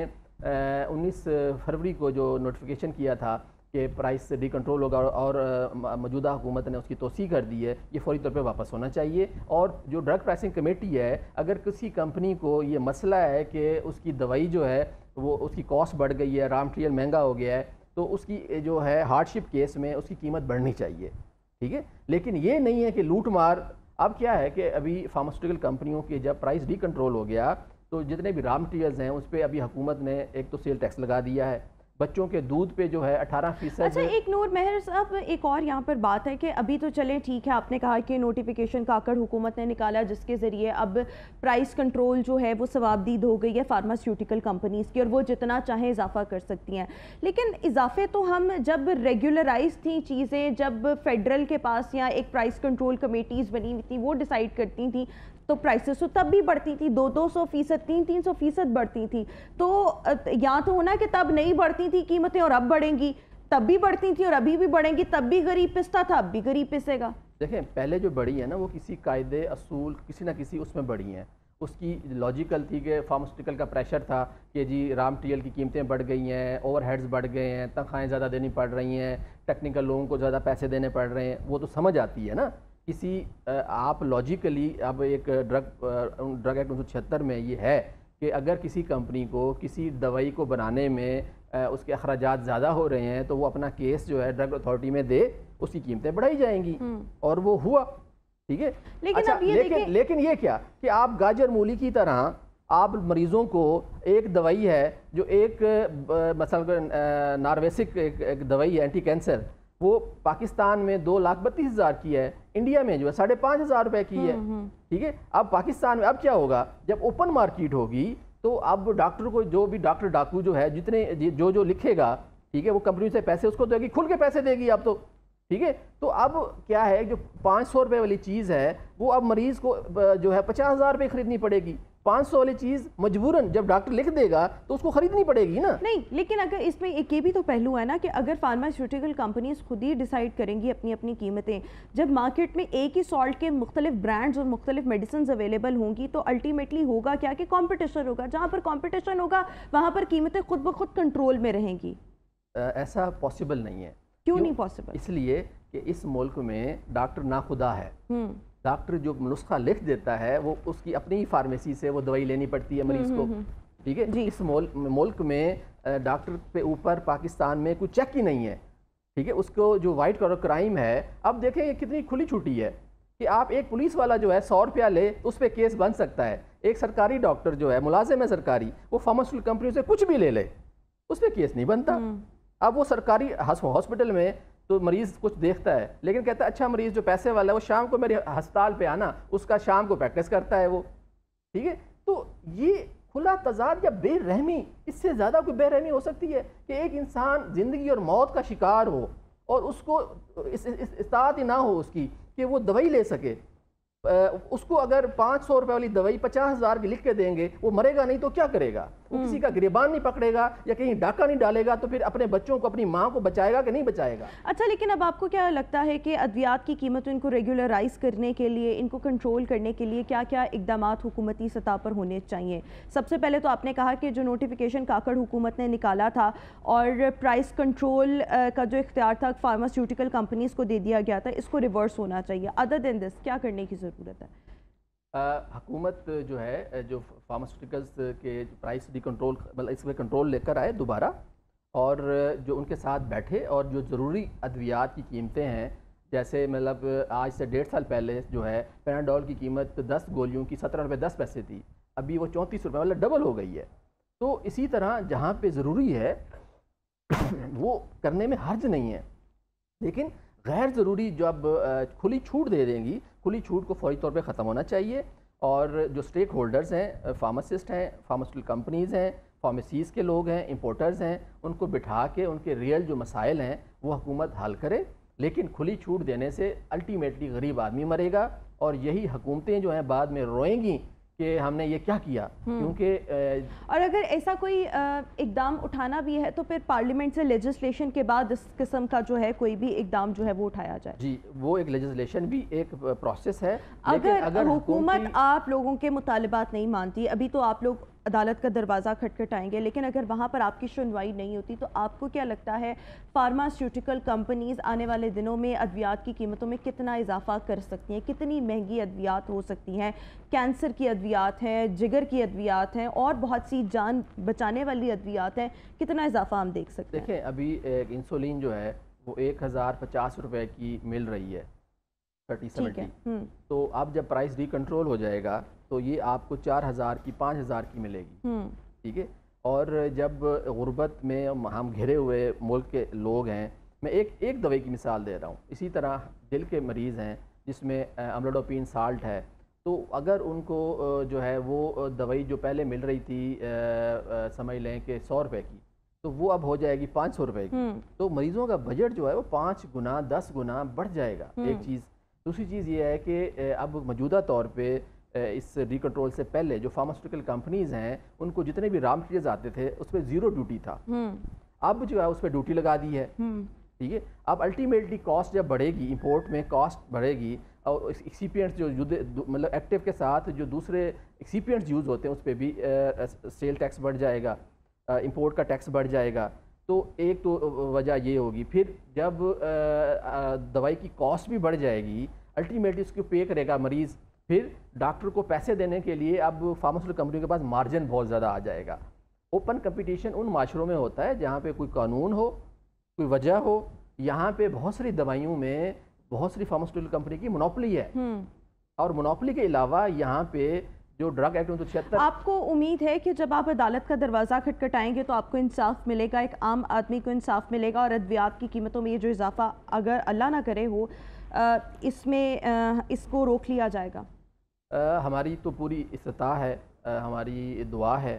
उन्नीस फरवरी को जो नोटिफिकेशन किया था के प्राइस डी कंट्रोल होगा और, और मौजूदा हुकूमत ने उसकी तोसी कर दी है ये फौरी तौर पर वापस होना चाहिए और जो ड्रग प्राइसिंग कमेटी है अगर किसी कंपनी को ये मसला है कि उसकी दवाई जो है वो उसकी कॉस्ट बढ़ गई है रॉ मटेरियल महंगा हो गया है तो उसकी जो है हार्डशिप केस में उसकी कीमत बढ़नी चाहिए ठीक है लेकिन ये नहीं है कि लूट मार अब क्या है कि अभी फार्मास्यूटिकल कंपनियों के जब प्राइस डी कंट्रोल हो गया तो जितने भी रॉ मटेरियल्स हैं उस पर अभी हुकूमत ने एक तो सेल टैक्स लगा दिया है बच्चों के दूध पे जो है अठारह फीसद अच्छा एक नूर मेहर साहब एक और यहाँ पर बात है कि अभी तो चले ठीक है आपने कहा कि नोटिफिकेशन का आकर हुकूमत ने निकाला जिसके ज़रिए अब प्राइस कंट्रोल जो है वो सवाबदीद हो गई है फार्मास्यूटिकल कंपनीज़ की और वो जितना चाहें इजाफा कर सकती हैं लेकिन इजाफे तो हम जब रेगुलराइज थी चीज़ें जब फेडरल के पास या एक प्राइस कंट्रोल कमेटीज़ बनी हुई थी वो डिसाइड करती थी तो प्राइसेस तो तब भी बढ़ती थी दो दो सौ फीसद तीन तीन सौ फीसद बढ़ती थी तो या तो होना कि तब नहीं बढ़ती थी कीमतें और अब बढ़ेंगी तब भी बढ़ती थी और अभी भी बढ़ेंगी तब भी गरीब पिसता था अब भी गरीब पिसेगा देखें पहले जो बड़ी है ना वो किसी कायदे असूल किसी ना किसी उसमें बढ़ी हैं उसकी लॉजिकल थी कि फार्मास्यूटिकल का प्रेशर था कि जी राम टीएल की कीमतें बढ़ गई हैं ओवरहेड्स बढ़ गए हैं तनख्वाहें ज़्यादा देनी पड़ रही हैं टेक्निकल लोगों को ज़्यादा पैसे देने पड़ रहे हैं वो तो समझ आती है ना किसी आप लॉजिकली अब एक ड्रग ड्रग एक्ट उन्नीस में ये है कि अगर किसी कंपनी को किसी दवाई को बनाने में उसके अखराज ज़्यादा हो रहे हैं तो वो अपना केस जो है ड्रग अथॉरिटी में दे उसकी कीमतें बढ़ाई जाएंगी हम्म। और वो हुआ ठीक है लेकिन अच्छा, अब ये लेकिन लेकिन ये क्या कि आप गाजर मूली की तरह आप मरीजों को एक दवाई है जो एक मसल नार्वेसिक एक, एक दवाई है एंटी कैंसर वो पाकिस्तान में दो लाख बत्तीस हज़ार की है इंडिया में जो है साढ़े पाँच हज़ार रुपये की है हम्म, हम्म। ठीक है अब पाकिस्तान में अब क्या होगा जब ओपन मार्केट होगी तो अब डॉक्टर को जो भी डॉक्टर डाकू जो है जितने जो जो लिखेगा ठीक है वो कंपनी से पैसे उसको देगी तो खुल के पैसे देगी अब तो ठीक है तो अब क्या है जो पाँच सौ रुपये वाली चीज़ है वो अब मरीज़ को जो है पचास हज़ार रुपये खरीदनी पड़ेगी पाँच सौ वाली चीज मजबूरन जब डॉक्टर लिख देगा तो उसको खरीदनी पड़ेगी ना नहीं लेकिन अगर इसमें एक ये भी तो पहलू है ना कि अगर फार्मास्यूटिकल कंपनीज खुद ही डिसाइड करेंगी अपनी अपनी कीमतें जब मार्केट में एक ही सॉल्ट के मुख्तलिफ ब्रांड्स और मुख्तलिफ मेडिसिन अवेलेबल होंगी तो अल्टीमेटली होगा क्या कि कॉम्पिटिशन होगा जहाँ पर कॉम्पिटिशन होगा वहाँ पर कीमतें खुद ब खुद कंट्रोल में रहेंगी ऐसा पॉसिबल नहीं है क्यों, नहीं पॉसिबल इसलिए कि इस मुल्क में डॉक्टर नाखुदा है हम्म। डॉक्टर जो नुस्खा लिख देता है वो उसकी अपनी ही फार्मेसी से वो दवाई लेनी पड़ती है मरीज हम्म, को हम्म, हम्म। ठीक है जी इस मुल्क में डॉक्टर पे ऊपर पाकिस्तान में कुछ चेक ही नहीं है ठीक है उसको जो वाइट कलर क्राइम है अब देखें ये कितनी खुली छुट्टी है कि आप एक पुलिस वाला जो है सौ रुपया ले उस पर केस बन सकता है एक सरकारी डॉक्टर जो है मुलाजिम है सरकारी वो फार्मास्यूटिकल कंपनी से कुछ भी ले ले उस पर केस नहीं बनता अब वो सरकारी हॉस्पिटल में तो मरीज़ कुछ देखता है लेकिन कहता है अच्छा मरीज़ जो पैसे वाला है वो शाम को मेरे हस्पताल पे आना उसका शाम को प्रैक्टिस करता है वो ठीक है तो ये खुला तजाद या बेरहमी इससे ज़्यादा कोई बेरहमी हो सकती है कि एक इंसान ज़िंदगी और मौत का शिकार हो और उसको इस, इस, इस, इस ना हो उसकी कि वो दवाई ले सके उसको अगर पाँच सौ रुपये वाली दवाई पचास हज़ार की लिख के देंगे वो मरेगा नहीं तो क्या करेगा वो हम्म। किसी का गिरबान नहीं पकड़ेगा या कहीं डाका नहीं डालेगा तो फिर अपने बच्चों को अपनी माँ को बचाएगा कि नहीं बचाएगा अच्छा लेकिन अब आपको क्या लगता है कि अद्वियात की कीमतों इनको रेगुलराइज करने के लिए इनको कंट्रोल करने के लिए क्या क्या इकदाम हुकूमती सतह पर होने चाहिए सबसे पहले तो आपने कहा कि जो नोटिफिकेशन काकड़ हुकूमत ने निकाला था और प्राइस कंट्रोल का जो इख्तियार था फार्मास्यूटिकल कंपनीज को दे दिया गया था इसको रिवर्स होना चाहिए अदर देन दिस क्या करने की जरूरत ज़रूरत है हकूमत जो है जो फार्मास्यूटिकल्स के प्राइस भी कंट्रोल मतलब इस पर कंट्रोल लेकर आए दोबारा और जो उनके साथ बैठे और जो ज़रूरी अद्वियात की कीमतें हैं जैसे मतलब आज से डेढ़ साल पहले जो है पेनाडोल की कीमत दस गोलियों की सत्रह रुपये दस पैसे थी अभी वो चौंतीस रुपये मतलब डबल हो गई है तो इसी तरह जहाँ पे ज़रूरी है वो करने में हर्ज नहीं है लेकिन गैर ज़रूरी जब खुली छूट दे देंगी खुली छूट को फौरी तौर पर ख़त्म होना चाहिए और जो स्टेक होल्डर्स हैं फार्मासिस्ट हैं फार्मास्यूटिकल कंपनीज़ हैं फार्मेसीज़ के लोग हैं इम्पोर्टर्स हैं उनको बिठा के उनके रियल जो मसाइल हैं वो हुकूमत हल करे लेकिन खुली छूट देने से अल्टीमेटली गरीब आदमी मरेगा और यही हुकूमतें जो हैं बाद में रोएंगी कि हमने ये क्या किया हम्म। क्योंकि और अगर ऐसा कोई इकदाम उठाना भी है तो फिर पार्लियामेंट से लेजिस्लेशन के बाद इस किस्म का जो है कोई भी इकदाम जो है वो उठाया जाए जी वो एक लेजिस्लेशन भी एक प्रोसेस है अगर अगर हुकूमत आप लोगों के मुतालबात नहीं मानती अभी तो आप लोग अदालत का दरवाज़ा खटखटाएंगे लेकिन अगर वहाँ पर आपकी सुनवाई नहीं होती तो आपको क्या लगता है फार्मास्यूटिकल कंपनीज़ आने वाले दिनों में अद्वियात की कीमतों में कितना इजाफा कर सकती हैं कितनी महंगी अद्वियात हो सकती हैं कैंसर की अद्वियात हैं जिगर की अद्वियात हैं और बहुत सी जान बचाने वाली अद्वियात हैं कितना इजाफा हम देख सकते हैं देखें अभी इंसुलिन जो है वो एक हज़ार पचास रुपये की मिल रही है थर्टी हम्म। सेवेंटी तो अब जब प्राइस रिकंट्रोल हो जाएगा तो ये आपको चार हज़ार की पाँच हज़ार की मिलेगी हम्म। ठीक है और जब गुर्बत में हम घिरे हुए मुल्क के लोग हैं मैं एक एक दवाई की मिसाल दे रहा हूँ इसी तरह दिल के मरीज़ हैं जिसमें अम्लोडोपिन साल्ट है तो अगर उनको जो है वो दवाई जो पहले मिल रही थी समझ लें कि सौ रुपये की तो वो अब हो जाएगी पाँच सौ रुपये की हम्म। तो मरीज़ों का बजट जो है वो पाँच गुना दस गुना बढ़ जाएगा एक हम्म। चीज़ दूसरी चीज़ ये है कि अब मौजूदा तौर पर इस डी कंट्रोल से पहले जो फार्मास्यूटिकल कंपनीज हैं उनको जितने भी राम चीज आते थे उस पर जीरो ड्यूटी था हम्म। अब जो है उस पर ड्यूटी लगा दी है हम्म। ठीक है अब अल्टीमेटली कॉस्ट जब बढ़ेगी इंपोर्ट में कॉस्ट बढ़ेगी और एक्सीपियंट्स जो युद्ध मतलब एक्टिव के साथ जो दूसरे एक्सीपियंट्स यूज़ होते हैं उस पर भी सेल टैक्स बढ़ जाएगा इंपोर्ट का टैक्स बढ़ जाएगा तो एक तो वजह ये होगी फिर जब आ, आ, दवाई की कॉस्ट भी बढ़ जाएगी अल्टीमेटली उसको पे करेगा मरीज़ फिर डॉक्टर को पैसे देने के लिए अब फार्मास्यूटिकल कंपनी के पास मार्जिन बहुत ज़्यादा आ जाएगा ओपन कंपटीशन उन माशरों में होता है जहाँ पे कोई कानून हो कोई वजह हो यहाँ पे बहुत सारी दवाइयों में बहुत सारी फार्मास्यूटिकल कंपनी की मोनोपली है हम्म। और मोनोपली के अलावा यहाँ पे जो ड्रग एक्ट उन्नीस छिहत्तर आपको उम्मीद है कि जब आप अदालत का दरवाज़ा खटखटाएंगे तो आपको इंसाफ मिलेगा एक आम आदमी को इंसाफ मिलेगा और अद्वियात की कीमतों में ये जो इजाफा अगर अल्लाह ना करे हो इसमें इसको रोक लिया जाएगा आ, हमारी तो पूरी इस्तः है आ, हमारी दुआ है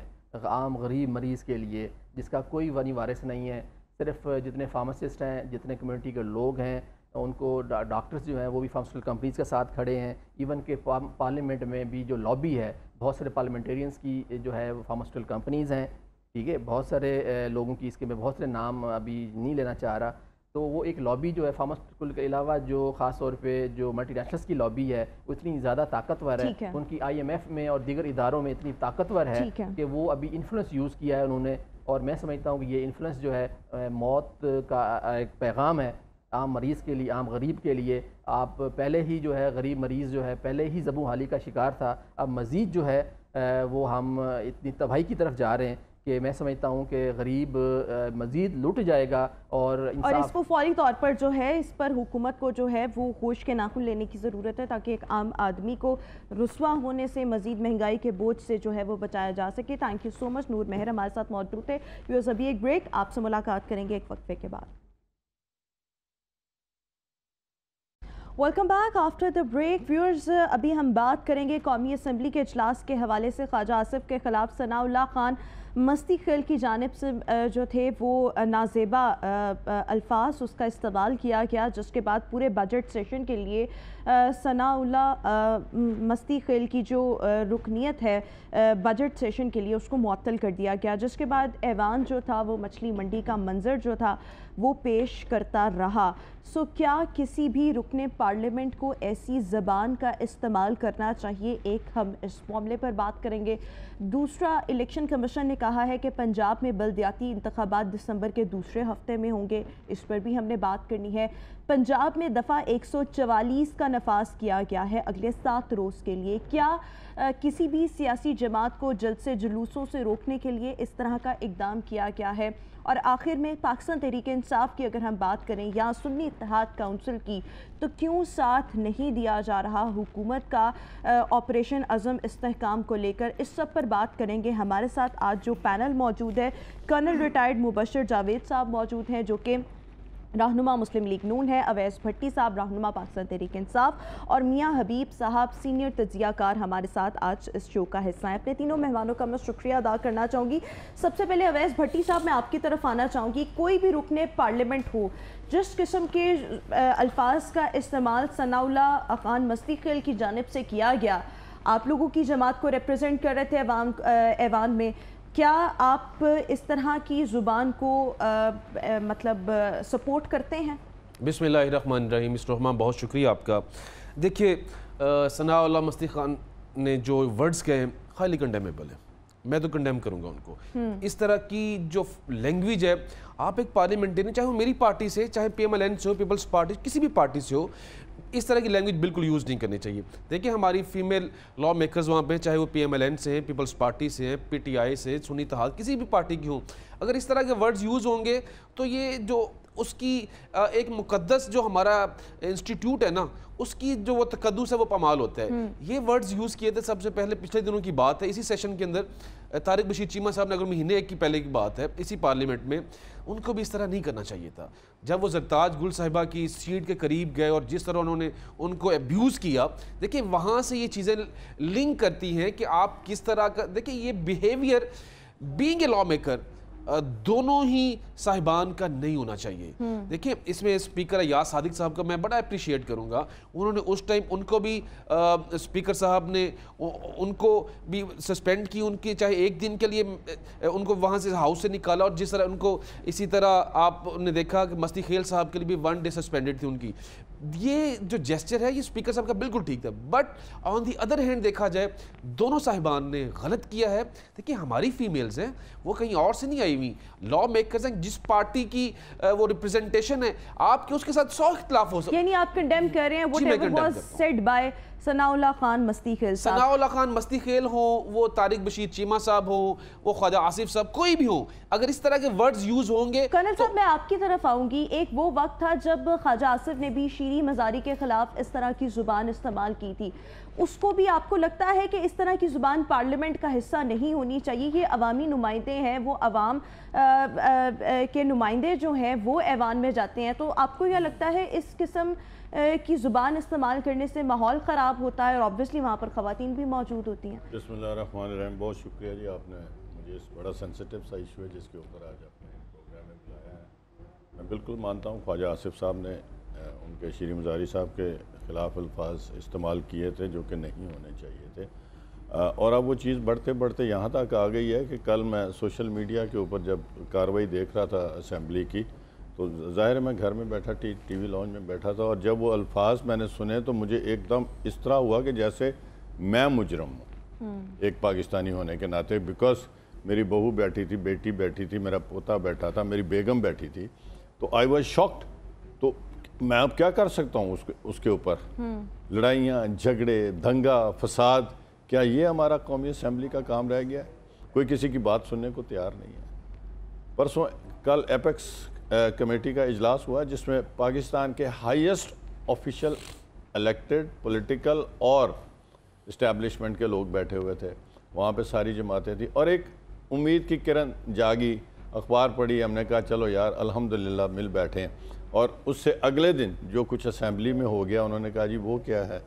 आम गरीब मरीज़ के लिए जिसका कोई वनी वारिस नहीं है सिर्फ जितने फार्मासिस्ट हैं जितने कम्युनिटी के लोग हैं उनको डॉक्टर्स जो हैं वो भी फार्मास्यूटिकल कंपनीज़ के साथ खड़े हैं इवन के पार्लियामेंट में भी जो लॉबी है बहुत सारे पार्लियामेंटेरियंस की जो है वो फार्मास्यूटिकल कंपनीज़ हैं ठीक है बहुत सारे लोगों की इसके मैं बहुत सारे नाम अभी नहीं लेना चाह रहा तो वो एक लॉबी जो है फार्मास्यूटिकल के अलावा जो खास तौर पे जो मल्टीनेशनल्स की लॉबी है वो इतनी ज़्यादा ताकतवर है, है उनकी आईएमएफ में और दीगर इदारों में इतनी ताकतवर है, है कि वो अभी इन्फ्लुएंस यूज़ किया है उन्होंने और मैं समझता हूँ कि ये इन्फ्लुएंस जो है मौत का एक पैगाम है आम मरीज़ के लिए आम गरीब के लिए आप पहले ही जो है गरीब मरीज़ जो है पहले ही जबू हाली का शिकार था अब मज़ीद जो है वो हम इतनी तबाही की तरफ जा रहे हैं कि मैं समझता हूँ कि गरीब मज़ीद लुट जाएगा और और इसको फौरी तौर पर जो है इस पर हुकूमत को जो है वो होश के नाखुन लेने की ज़रूरत है ताकि एक आम आदमी को रसुआ होने से मज़ीद महंगाई के बोझ से जो है वो बचाया जा सके thank you so much Noor Mehar हमारे साथ मौजूद थे व्यूज़ अभी एक ब्रेक आपसे मुलाकात करेंगे एक वक्फे के बाद welcome back after the break viewers अभी हम बात करेंगे कौमी असम्बली के अजलास के हवाले से ख्वाजा आसफ के खिलाफ सनाउल्ला खान मस्ती खेल की जानब से जो थे वो नाजेबा अल्फाज उसका इस्तेमाल किया गया जिसके बाद पूरे बजट सेशन के लिए सनाउल्ला मस्ती खेल की जो रुकनीत है बजट सेशन के लिए उसको मअतल कर दिया गया जिसके बाद ऐवान जो था वो मछली मंडी का मंजर जो था वो पेश करता रहा सो क्या किसी भी रुकने पार्लियामेंट को ऐसी ज़बान का इस्तेमाल करना चाहिए एक हम इस मामले पर बात करेंगे दूसरा इलेक्शन कमीशन ने कहा है कि पंजाब में बलदियाती इंतबात दिसंबर के दूसरे हफ्ते में होंगे इस पर भी हमने बात करनी है पंजाब में दफ़ा 144 का नफाज किया गया है अगले सात रोज़ के लिए क्या आ, किसी भी सियासी जमात को जल्द से जुलूसों से रोकने के लिए इस तरह का इकदाम किया गया है और आखिर में पाकिस्तान तहरीक इंसाफ की अगर हम बात करें या सुन्नी इतिहाद काउंसिल की तो क्यों साथ नहीं दिया जा रहा हुकूमत का ऑपरेशन अज़म इस्तेकाम को लेकर इस सब पर बात करेंगे हमारे साथ आज जो पैनल मौजूद है कर्नल रिटायर्ड मुबशर जावेद साहब मौजूद हैं जो कि रहनुमा मुस्लिम लीग नून है अवैस भट्टी साहब रहनुमा पाकिस्तान तहरीक इंसाफ और मियाँ हबीब साहब सीनियर तजियाकार हमारे साथ आज इस शो का हिस्सा हैं अपने तीनों मेहमानों का मैं शुक्रिया अदा करना चाहूँगी सबसे पहले अवैस भट्टी साहब मैं आपकी तरफ आना चाहूँगी कोई भी रुकने पार्लियामेंट हो जिस किस्म के अल्फाज का इस्तेमाल सनाउल्ला अफान मस्तीकल की जानब से किया गया आप लोगों की जमात को रिप्रेजेंट कर रहे थे एवान एवान में क्या आप इस तरह की ज़ुबान को आ, आ, मतलब सपोर्ट करते हैं बिसमीम रहीम बहुत शुक्रिया आपका देखिए सना मस्ती खान ने जो वर्ड्स कहे हैं खाली कंडेमेबल है मैं तो कंडेम करूंगा उनको हम्म। इस तरह की जो लैंग्वेज है आप एक पार्लियामेंटेरियन चाहे वो मेरी पार्टी से चाहे पी एम एल एन से हो पीपल्स पार्टी किसी भी पार्टी से हो इस तरह की लैंग्वेज बिल्कुल यूज़ नहीं करनी चाहिए देखिए हमारी फीमेल लॉ मेकर्स वहाँ पे चाहे वो पीएमएलएन से हैं पीपल्स पार्टी से हैं पीटीआई से सुनीता हाल किसी भी पार्टी की हो अगर इस तरह के वर्ड्स यूज़ होंगे तो ये जो उसकी एक मुकद्दस जो हमारा इंस्टीट्यूट है ना उसकी जो वो तकदस है वो पमाल होता है हम्म। ये वर्ड्स यूज़ किए थे सबसे पहले पिछले दिनों की बात है इसी सेशन के अंदर तारिक बशीर चीमा साहब ने अगर महीने एक की पहले की बात है इसी पार्लियामेंट में उनको भी इस तरह नहीं करना चाहिए था जब वो जरताज गुल साहिबा की सीट के करीब गए और जिस तरह उन्होंने उनको एब्यूज़ किया देखिए वहाँ से ये चीज़ें लिंक करती हैं कि आप किस तरह का देखिए ये behaviour being a law maker दोनों ही साहिबान का नहीं होना चाहिए हम्म। देखिए इसमें स्पीकर या सादिक साहब का मैं बड़ा अप्रिशिएट करूँगा उन्होंने उस टाइम उनको भी आ, स्पीकर साहब ने उ, उनको भी सस्पेंड की उनके चाहे एक दिन के लिए उनको वहाँ से हाउस से निकाला और जिस तरह उनको इसी तरह आपने देखा कि मस्ती खेल साहब के लिए भी वन डे सस्पेंडेड थी उनकी ये जो जेस्चर है ये स्पीकर साहब का बिल्कुल ठीक था but on the other hand देखा जाए दोनों साहिबान ने गलत किया है देखिए हमारी फीमेल्स हैं वो कहीं और से नहीं आई हुई लॉ मेकर्स हैं जिस पार्टी की वो रिप्रेजेंटेशन है आपके उसके साथ सौ इख्तलाफ हो सकता यानी आप कंडेम कर रहे हैं सनाउल्ला खान मस्ती खेल सनाउल्ला खान मस्ती खेल हो वो तारिक बशीर चीमा साहब हो वो ख्वाजा आसिफ साहब कोई भी हो अगर इस तरह के वर्ड्स यूज होंगे कर्नल तो, साहब मैं आपकी तरफ आऊंगी एक वो वक्त था जब ख्वाजा आसिफ ने भी शीरी मजारी के खिलाफ इस तरह की जुबान इस्तेमाल की थी उसको भी आपको लगता है कि इस तरह की जुबान पार्लियामेंट का हिस्सा नहीं होनी चाहिए ये अवामी नुमाइंदे हैं वो अवाम आ, आ, आ, के नुमाइंदे जो हैं वो ऐवान में जाते हैं तो आपको यह लगता है इस किस्म की ज़ुबान इस्तेमाल करने से माहौल ख़राब होता है और ऑब्वियसली वहाँ पर ख़वान भी मौजूद होती हैं बसमान बहुत शुक्रिया जी आपने मुझे इस बड़ा सेंसिटिव सा इशू है जिसके ऊपर आज आपने प्रोग्राम में बुलाया है मैं बिल्कुल मानता हूँ ख्वाजा आसिफ साहब ने उनके श्री मजारी साहब के ख़िलाफ़ अल्फाज इस्तेमाल किए थे जो कि नहीं होने चाहिए थे और अब वो चीज़ बढ़ते बढ़ते यहाँ तक आ गई है कि कल मैं सोशल मीडिया के ऊपर जब कार्रवाई देख रहा था असम्बली की तो ज़ाहिर मैं घर में बैठा टी टी वी लॉन्च में बैठा था और जब वो अल्फाज मैंने सुने तो मुझे एकदम इस तरह हुआ कि जैसे मैं मुजरम हूँ हम्म। एक पाकिस्तानी होने के नाते बिकॉज मेरी बहू बैठी थी बेटी बैठी थी मेरा पोता बैठा था मेरी बेगम बैठी थी तो आई वॉज शॉक्ड तो मैं अब क्या कर सकता हूँ उसके उसके ऊपर हम्म। लड़ाइयाँ झगड़े दंगा फसाद क्या ये हमारा कौमी असम्बली का काम रह गया है कोई किसी की बात सुनने को तैयार नहीं है परसों कल एपेक्स कमेटी का इजलास हुआ जिसमें पाकिस्तान के हाईएस्ट ऑफिशियल इलेक्टेड पॉलिटिकल और इस्टेब्लिशमेंट के लोग बैठे हुए थे वहाँ पे सारी जमातें थी और एक उम्मीद की किरण जागी अखबार पढ़ी हमने कहा चलो यार अल्हम्दुलिल्लाह मिल बैठे हैं और उससे अगले दिन जो कुछ असम्बली में हो गया उन्होंने कहा जी वो क्या है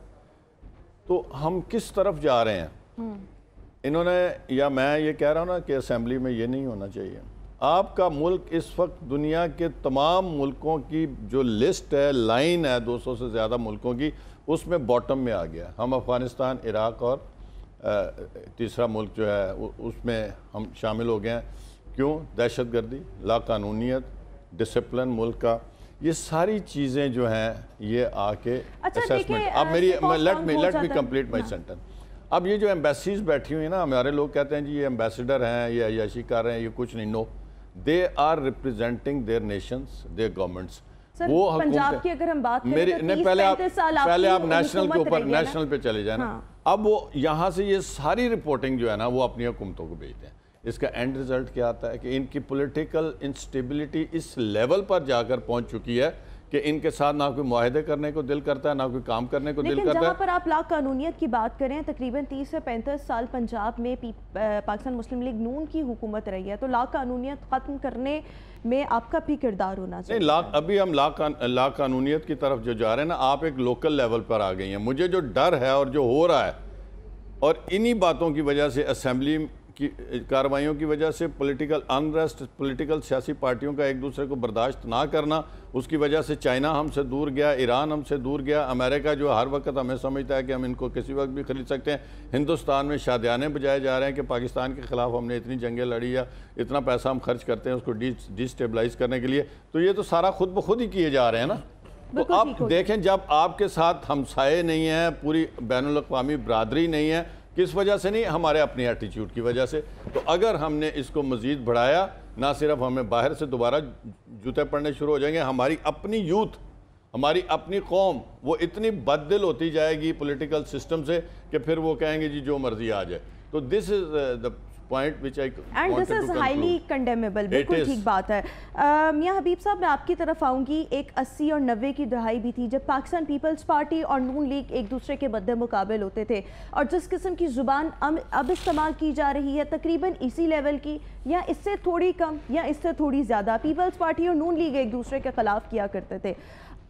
तो हम किस तरफ जा रहे हैं हम्म। इन्होंने या मैं ये कह रहा हूँ ना कि असम्बली में ये नहीं होना चाहिए आपका मुल्क इस वक्त दुनिया के तमाम मुल्कों की जो लिस्ट है लाइन है 200 से ज़्यादा मुल्कों की उसमें बॉटम में आ गया हम अफ़गानिस्तान इराक़ और तीसरा मुल्क जो है उसमें हम शामिल हो गए हैं क्यों दहशत गर्दी लाकानूनीत डिसप्लिन मुल्क का ये सारी चीज़ें जो हैं ये आके असेसमेंट अच्छा, अब मेरी let me let me complete my sentence अब ये जो एम्बेसीज बैठी हुई है ना हमारे लोग कहते हैं जी ये एम्बेसडर हैं ये अयाशी कर रहे हैं ये कुछ नहीं no no. They are representing their nations their governments वो पंजाब की अगर हम बात मेरे तो पहले आप पहले आप नेशनल के ऊपर नेशनल पे चले जाए ना हाँ। अब वो यहाँ से ये सारी रिपोर्टिंग जो है ना वो अपनी हुकूमतों को भेजते हैं इसका एंड रिजल्ट क्या आता है कि इनकी पॉलिटिकल इंस्टेबिलिटी इस लेवल पर जाकर पहुंच चुकी है कि इनके साथ ना कोई माहदे करने को दिल करता है ना कोई काम करने को दिल करता है पर आप ला कानूनीत की बात करें तकरीबन तीस से पैंतीस साल पंजाब में पाकिस्तान मुस्लिम लीग नून की हुकूमत रही है तो ला कानूनीत ख़त्म करने में आपका भी किरदार होना चाहिए ला अभी हम ला ला कानूनीत की तरफ जो जा रहे हैं ना आप एक लोकल लेवल पर आ गई हैं मुझे जो डर है और जो हो रहा है और इन्हीं बातों की वजह से असम्बली की कार्रवाइयों की वजह से पॉलिटिकल अनरेस्ट पॉलिटिकल सियासी पार्टियों का एक दूसरे को बर्दाश्त ना करना उसकी वजह से चाइना हमसे दूर गया ईरान हमसे दूर गया अमेरिका जो हर वक्त हमें समझता है कि हम इनको किसी वक्त भी खरीद सकते हैं हिंदुस्तान में शादियाने बजाए जा रहे हैं कि पाकिस्तान के ख़िलाफ़ हमने इतनी जंगें लड़ी या इतना पैसा हम खर्च करते हैं उसको डिस्टेबलाइज करने के लिए तो ये तो सारा खुद ब खुद ही किए जा रहे हैं ना तो आप देखें जब आपके साथ हमसाए नहीं हैं पूरी बैन अवी बरदरी नहीं है किस वजह से नहीं हमारे अपने एटीट्यूड की वजह से तो अगर हमने इसको मज़ीद बढ़ाया ना सिर्फ हमें बाहर से दोबारा जूते पड़ने शुरू हो जाएंगे हमारी अपनी यूथ हमारी अपनी कौम वो इतनी बददिल होती जाएगी पॉलिटिकल सिस्टम से कि फिर वो कहेंगे जी जो मर्ज़ी आ जाए तो this is the point which I and this is highly condemnable बिल्कुल ठीक बात है मियाँ हबीब साहब मैं आपकी तरफ आऊँगी एक अस्सी और नब्बे की दहाई भी थी जब पाकिस्तान पीपल्स पार्टी और नून लीग एक दूसरे के मद्दे मुकाबल होते थे और जिस किस्म की ज़ुबान अब इस्तेमाल की जा रही है तकरीबन इसी लेवल की या इससे थोड़ी कम या इससे थोड़ी ज़्यादा पीपल्स पार्टी और नून लीग एक दूसरे के खिलाफ किया करते थे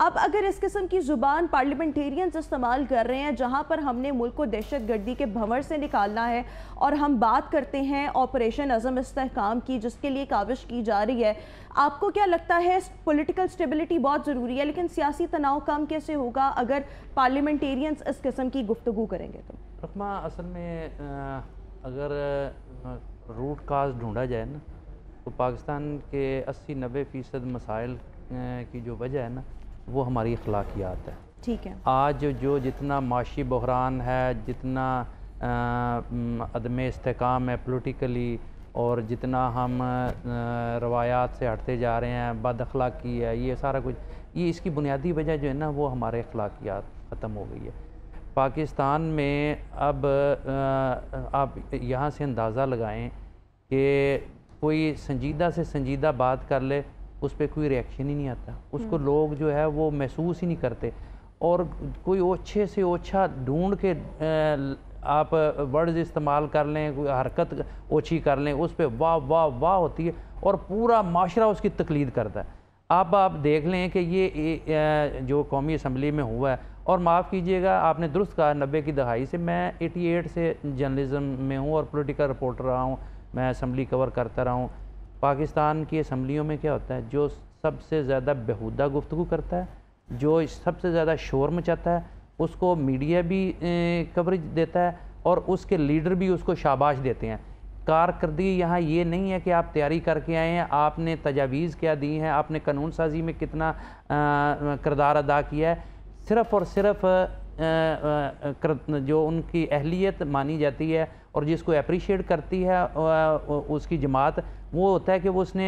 अब अगर इस किस्म की ज़ुबान पार्लियामेंटेरियंस इस्तेमाल कर रहे हैं जहां पर हमने मुल्क को दहशत गर्दी के भंवर से निकालना है और हम बात करते हैं ऑपरेशन अज़म इसकाम की जिसके लिए काविश की जा रही है आपको क्या लगता है पॉलिटिकल स्टेबिलिटी बहुत ज़रूरी है लेकिन सियासी तनाव कम कैसे होगा अगर पार्लियामेंटेरियंस इस किस्म की गुफ्तु करेंगे तो असल में अगर रूट काज ढूँढा जाए ना तो पाकिस्तान के अस्सी नब्बे फ़ीसद मसाइल की जो वजह है ना वो हमारी अखलाकियात है ठीक है आज जो जितना माशी बहरान है जितना अदम इसकाम है पोलिटिकली और जितना हम रवायात से हटते जा रहे हैं बद अखलाकी है ये सारा कुछ ये इसकी बुनियादी वजह जो है ना वो हमारे अखलाकियात ख़त्म हो गई है पाकिस्तान में अब आप यहाँ से अंदाज़ा लगाएं कि कोई संजीदा से संजीदा बात कर ले उस पर कोई रिएक्शन ही नहीं आता उसको हम्म। लोग जो है वो महसूस ही नहीं करते और कोई ओछे से ओछा ढूंढ के आप वर्ड्स इस्तेमाल कर लें कोई हरकत ओछी कर लें उस पर वाह वाह वाह होती है और पूरा माशरा उसकी तकलीद करता है आप आप देख लें कि ये जो कौमी असम्बली में हुआ है और माफ़ कीजिएगा आपने दुरुस्त कहा नब्बे की दहाई से मैं एटी एट से जर्नलिज़म में हूँ और पोलिटिकल रिपोर्टर रहा हूँ मैं असम्बली कवर करता रहा हूँ पाकिस्तान की असम्बलियों में क्या होता है जो सबसे ज़्यादा बेहूदा गुफ्तु करता है जो सबसे ज़्यादा शोर मचाता है उसको मीडिया भी कवरेज देता है और उसके लीडर भी उसको शाबाश देते हैं कारकर्दगी यहाँ ये नहीं है कि आप तैयारी करके आए हैं आपने तजावीज़ क्या दी हैं आपने कानून साजी में कितना किरदार अदा किया है सिर्फ़ और सिर्फ़ जो उनकी अहलियत मानी जाती है और जिसको अप्रिशिएट करती है उसकी जमात वो होता है कि वो उसने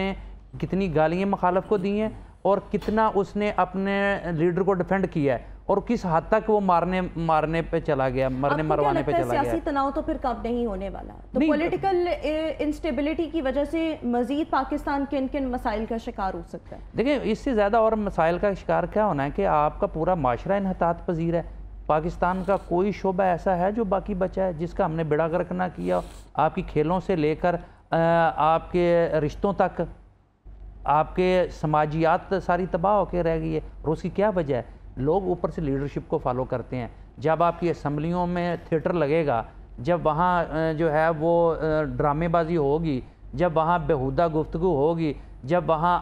कितनी गालियाँ मखालफ को दी हैं और कितना उसने अपने लीडर को डिफेंड किया है और किस हद तक वो मारने मारने पे चला गया मरने मरवाने पे चला गया तनाव तो फिर कब नहीं होने वाला तो पॉलिटिकल इंस्टेबिलिटी की वजह से मजीद पाकिस्तान किन किन मसाइल का शिकार हो सकता है देखिए इससे ज़्यादा और मसाइल का शिकार क्या होना है कि आपका पूरा माशरा इनहतात पजीर है पाकिस्तान का कोई शोबा ऐसा है जो बाकी बचा है जिसका हमने बिड़ा गर्क ना किया आपकी खेलों से लेकर आपके रिश्तों तक आपके समाजियात सारी तबाह होकर रह गई है और उसकी क्या वजह है लोग ऊपर से लीडरशिप को फॉलो करते हैं जब आपकी असम्बलियों में थिएटर लगेगा जब वहाँ जो है वो ड्रामेबाजी होगी जब वहाँ बेहुदा गुफ्तु होगी जब वहाँ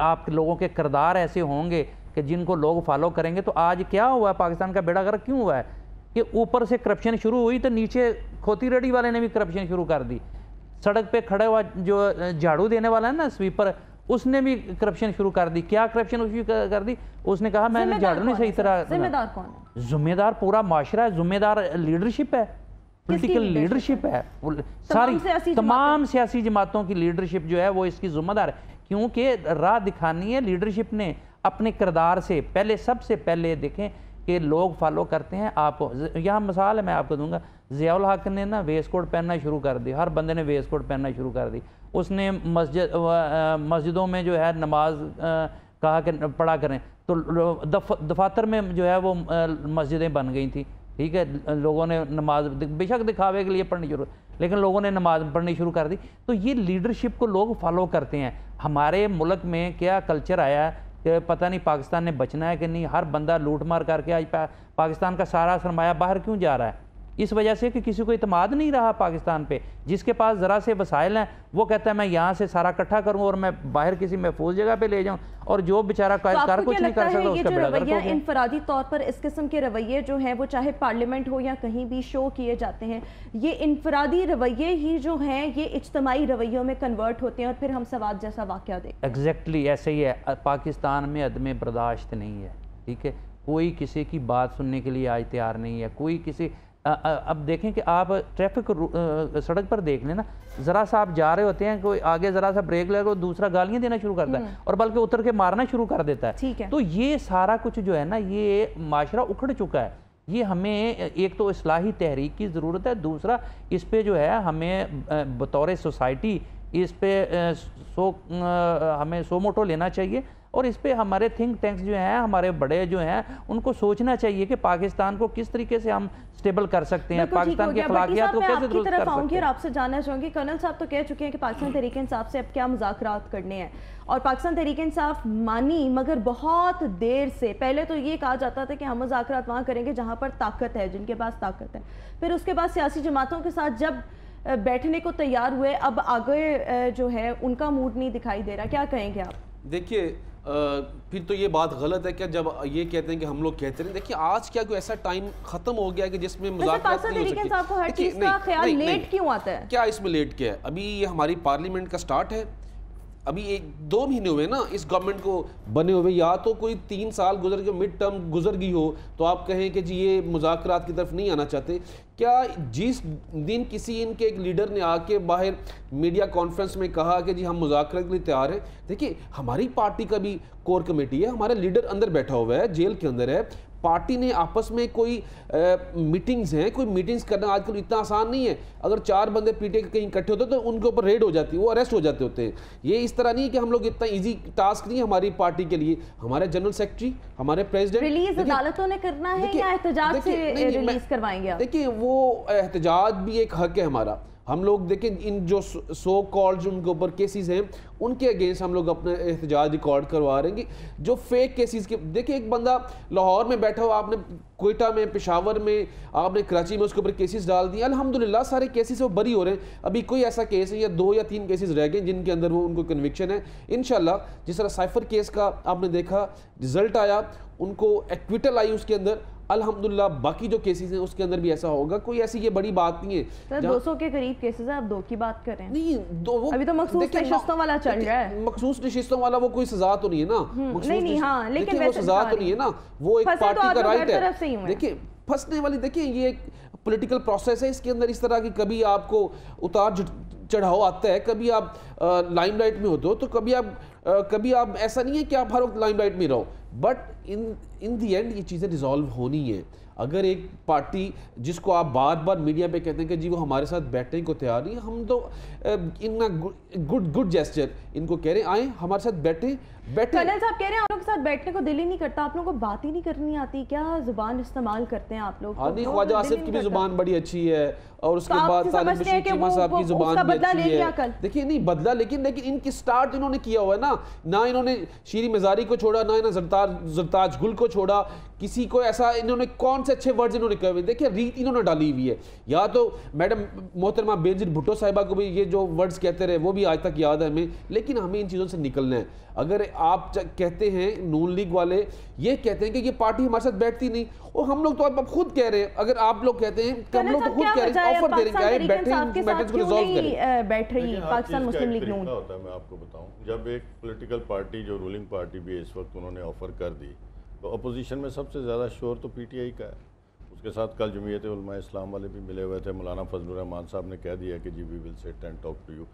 आप लोगों के किरदार ऐसे होंगे कि जिनको लोग फॉलो करेंगे तो आज क्या हुआ है पाकिस्तान का बेड़ा गर्क क्यों हुआ है कि ऊपर से करप्शन शुरू हुई तो नीचे खोती रेडी वाले ने भी करप्शन शुरू कर दी सड़क पे खड़े हुआ जो झाड़ू देने वाला है ना स्वीपर उसने भी करप्शन शुरू कर दी क्या करप्शन उसकी कर दी उसने कहा मैंने झाड़ू नहीं सही तरह जिम्मेदार कौन है जिम्मेदार पूरा माशरा है जिम्मेदार लीडरशिप है पोलिटिकल लीडरशिप है सारी तमाम सियासी जमातों की लीडरशिप जो है वो इसकी जिम्मेदार है क्योंकि राह दिखानी है लीडरशिप ने अपने किरदार से पहले सबसे पहले देखें कि लोग फॉलो करते हैं आपको यहाँ मिसाल है मैं आपको दूंगा ज़ियाउल हक ने ना वेस्ट कोट पहनना शुरू कर दी हर बंदे ने वेस्ट कोट पहनना शुरू कर दी उसने मस्जिद मस्जिदों में जो है नमाज कहा कि पढ़ा करें तो दफ, दफातर में जो है वो मस्जिदें बन गई थी ठीक है लोगों ने नमाज बेशक दिखावे के लिए पढ़नी शुरू लेकिन लोगों ने नमाज पढ़नी शुरू कर दी तो ये लीडरशिप को लोग फॉलो करते हैं हमारे मुल्क में क्या कल्चर आया है पता नहीं पाकिस्तान ने बचना है कि नहीं हर बंदा लूट मार करके आज पा, पाकिस्तान का सारा सरमाया बाहर क्यों जा रहा है इस वजह से कि किसी को इतमाद नहीं रहा पाकिस्तान पे जिसके पास ज़रा से वसाइल हैं वो कहता है मैं यहाँ से सारा इकट्ठा करूँ और मैं बाहर किसी महफूज जगह पे ले जाऊँ और जो बेचारा तो कर कुछ नहीं कर सकता उसका रवैया इनफरादी तौर पर इस किस्म के रवैये जो हैं वो चाहे पार्लियामेंट हो या कहीं भी शो किए जाते हैं ये इनफरादी रवैये ही जो हैं ये इज्तमाही रवैयों में कन्वर्ट होते हैं और फिर हम सवाद जैसा वाक़ देखते एग्जैक्टली ऐसे ही है पाकिस्तान में अदम बर्दाश्त नहीं है ठीक है कोई किसी की बात सुनने के लिए आज तैयार नहीं है कोई किसी अब देखें कि आप ट्रैफिक सड़क पर देख लेना ज़रा सा आप जा रहे होते हैं कोई आगे ज़रा सा ब्रेक लगे दूसरा गालियाँ देना शुरू करता है हम्म। और बल्कि उतर के मारना शुरू कर देता है ठीक है तो ये सारा कुछ जो है ना ये माशरा उखड़ चुका है ये हमें एक तो असलाही तहरीक की ज़रूरत है दूसरा इस पर जो है हमें बतौर सोसाइटी इस पर सो हमें सो मोटो लेना चाहिए और इस पर हमारे थिंक टैंक्स जो हैं हमारे बड़े जो हैं उनको सोचना चाहिए कि पाकिस्तान को किस तरीके से हम स्टेबल कर सकते हैं पाकिस्तान के अखलाकियात को कैसे दुरुस्त कर सकते हैं आपसे जानना चाहूँगी कर्नल साहब तो कह चुके हैं कि पाकिस्तान तरीके इंसाफ से अब क्या मुजाकर करने हैं और पाकिस्तान तरीके इंसाफ मानी मगर बहुत देर से पहले तो ये कहा जाता था कि हम मुजाकर वहाँ करेंगे जहाँ पर ताकत है जिनके पास ताकत है फिर उसके बाद सियासी जमातों के साथ जब बैठने को तैयार हुए अब आगे जो है उनका मूड नहीं दिखाई दे रहा क्या कहेंगे आप देखिए फिर तो ये बात गलत है क्या जब ये कहते हैं कि हम लोग कहते हैं देखिए आज क्या कोई ऐसा टाइम खत्म हो गया कि जिसमें अच्छा, क्या इसमें लेट क्या है अभी ये हमारी पार्लियामेंट का स्टार्ट है अभी एक दो महीने हुए ना इस गवर्नमेंट को बने हुए या तो कोई तीन साल गुजर के मिड टर्म गुजर गई हो तो आप कहें कि जी ये मुजाकर की तरफ नहीं आना चाहते क्या जिस दिन किसी इनके एक लीडर ने आके बाहर मीडिया कॉन्फ्रेंस में कहा कि जी हम मुजाकर के लिए तैयार हैं देखिए हमारी पार्टी का भी कोर कमेटी है हमारा लीडर अंदर बैठा हुआ है जेल के अंदर है पार्टी ने आपस में कोई आ, मीटिंग्स हैं कोई मीटिंग्स करना आजकल इतना आसान नहीं है अगर चार बंदे पीटे कहीं इकट्ठे होते तो उनके ऊपर रेड हो जाती है वो अरेस्ट हो जाते होते हैं ये इस तरह नहीं है कि हम लोग इतना ईजी टास्क नहीं है हमारी पार्टी के लिए हमारे जनरल सेक्रेटरी हमारे प्रेसिडेंट रिलीज अदालतों ने करना है देखिए वो एहतजाज भी एक हक है हमारा हम लोग देखें इन जो सो कॉल्ड जो उनके ऊपर केसेस हैं उनके अगेंस्ट हम लोग अपना एहतजाज रिकॉर्ड करवा रहे हैं कि जो फेक केसेस के देखिए एक बंदा लाहौर में बैठा हुआ आपने कोयटा में पेशावर में आपने कराची में उसके ऊपर केसेस डाल दिए अलहमदिल्ला सारे केसेस वो बरी हो रहे हैं अभी कोई ऐसा केस है या दो या तीन केसेस रह गए जिनके अंदर वो उनको कन्विक्शन है इन जिस तरह साइफर केस का आपने देखा रिजल्ट आया उनको एक्विटल आई उसके अंदर अल्हम्दुलिल्लाह बाकी जो केसेस हैं उसके अंदर भी ऐसा होगा कोई ऐसी ये बड़ी बात नहीं है सर सौ के करीब केसेस है आप दो की बात कर रहे हैं नहीं दो वो अभी तो मखसूस नशिस्तों वाला चल रहा है मखसूस नशिस्तों वाला वो कोई सजा तो नहीं है ना हम्म, नहीं नहीं हाँ लेकिन वो सजा तो नहीं है ना वो एक तो पार्टी का राइट है देखिए फंसने वाली देखिए ये एक पोलिटिकल प्रोसेस है इसके अंदर इस तरह की कभी आपको उतार चढ़ाव आता है कभी आप लाइमलाइट में होते हो तो कभी आप कभी आप ऐसा नहीं है कि आप हर वक्त लाइमलाइट में रहो but in in the and ये चीज़ें रिजॉल्व होनी है अगर एक पार्टी जिसको आप बार बार मीडिया पे कहते हैं कि जी वो हमारे साथ बैठने को तैयार नहीं हम तो इन गुड गुड जेस्चर इनको कह रहे हैं आए हमारे साथ बैठें कर्नल साहब कह रहे हैं आप के साथ बैठने को दिल ही नहीं करता आप लोगों को बात ही नहीं करनी आती क्या जुबान इस्तेमाल करते हैं आप लोग हादी ख्वाजा आसिफ की भी जुबान बड़ी अच्छी है और उसके तो बाद साहब की जुबान देखिए नहीं बदला लेकिन लेकिन इनकी स्टार्ट इन्होंने किया हुआ है ना ना इन्होंने शीरी मजारी को छोड़ा ना इन्होंने जरताज गुल को छोड़ा किसी को ऐसा इन्होंने कौन से अच्छे वर्ड्स इन्होंने कहे हुए देखिए रीत इन्होंने डाली हुई है या तो मैडम मोहतरमा बेनजीत भुट्टो साहिबा को भी ये जो वर्ड्स कहते रहे वो भी आज तक याद है हमें लेकिन हमें इन चीज़ों से निकलना है अगर आप कहते हैं नून लीग वाले ये कहते हैं कि ये पार्टी हमारे साथ बैठती नहीं और हम लोग तो अब खुद कह रहे हैं अगर आप लोग कहते हैं कि हम लोग तो खुद कह रहे हैं ऑफर दे रहे हैं बैटरी मैटर्स को रिजॉल्व करें बैठ रही पाकिस्तान मुस्लिम लीग नून होता है मैं आपको बताऊं जब एक पॉलिटिकल पार्टी जो रूलिंग पार्टी भी इस वक्त उन्होंने ऑफर कर दी तो अपोजिशन में सबसे ज़्यादा शोर तो पीटीआई का है उसके साथ कल जमीयत इस्लाम वाले भी मिले हुए थे मौलाना फजल रहमान साहब ने कह दिया कि जी we will sit and talk to you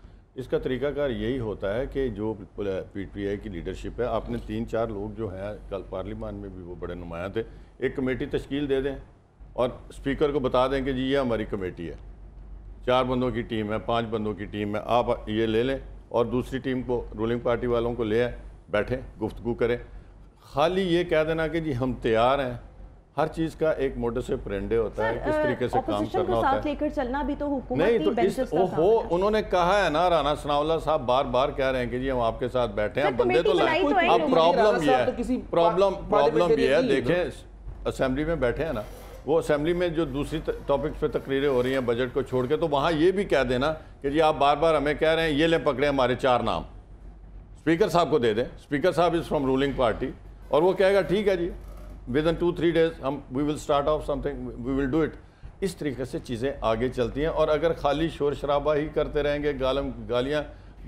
इसका तरीकाकार यही होता है कि जो पी टी आई की लीडरशिप है आपने तीन चार लोग जो हैं कल पार्लियामान में भी वो बड़े नुमाया थे एक कमेटी तश्कील दे दें और स्पीकर को बता दें कि जी ये हमारी कमेटी है चार बंदों की टीम है पाँच बंदों की टीम है आप ये ले लें और दूसरी टीम को रूलिंग पार्टी वालों को ले आए बैठें गुफ्तु करें खाली ये कह देना कि जी हम तैयार हैं हर चीज का एक मोटे से प्रेंडे होता है किस तरीके से काम करना होता है लेकर चलना भी तो नहीं तो इस वो हो उन्होंने कहा है ना राना सनावला साहब बार बार कह रहे हैं कि जी हम आपके साथ बैठे हैं बंदे तो लाए तो अब प्रॉब्लम ये है तो प्रॉब्लम प्रॉब्लम ये है देखें असेंबली में बैठे हैं ना वो असेंबली में जो दूसरी टॉपिक्स पे तकरीरें हो रही हैं बजट को छोड़ के तो वहाँ ये भी कह देना कि जी आप बार बार हमें कह रहे हैं ये ले पकड़े हमारे चार नाम स्पीकर साहब को दे दें स्पीकर साहब इज़ फ्रॉम रूलिंग पार्टी और वो कहेगा ठीक है जी within two three days हम we will start off something we will do it इस तरीके से चीज़ें आगे चलती हैं और अगर खाली शोर शराबा ही करते रहेंगे गालम गालियाँ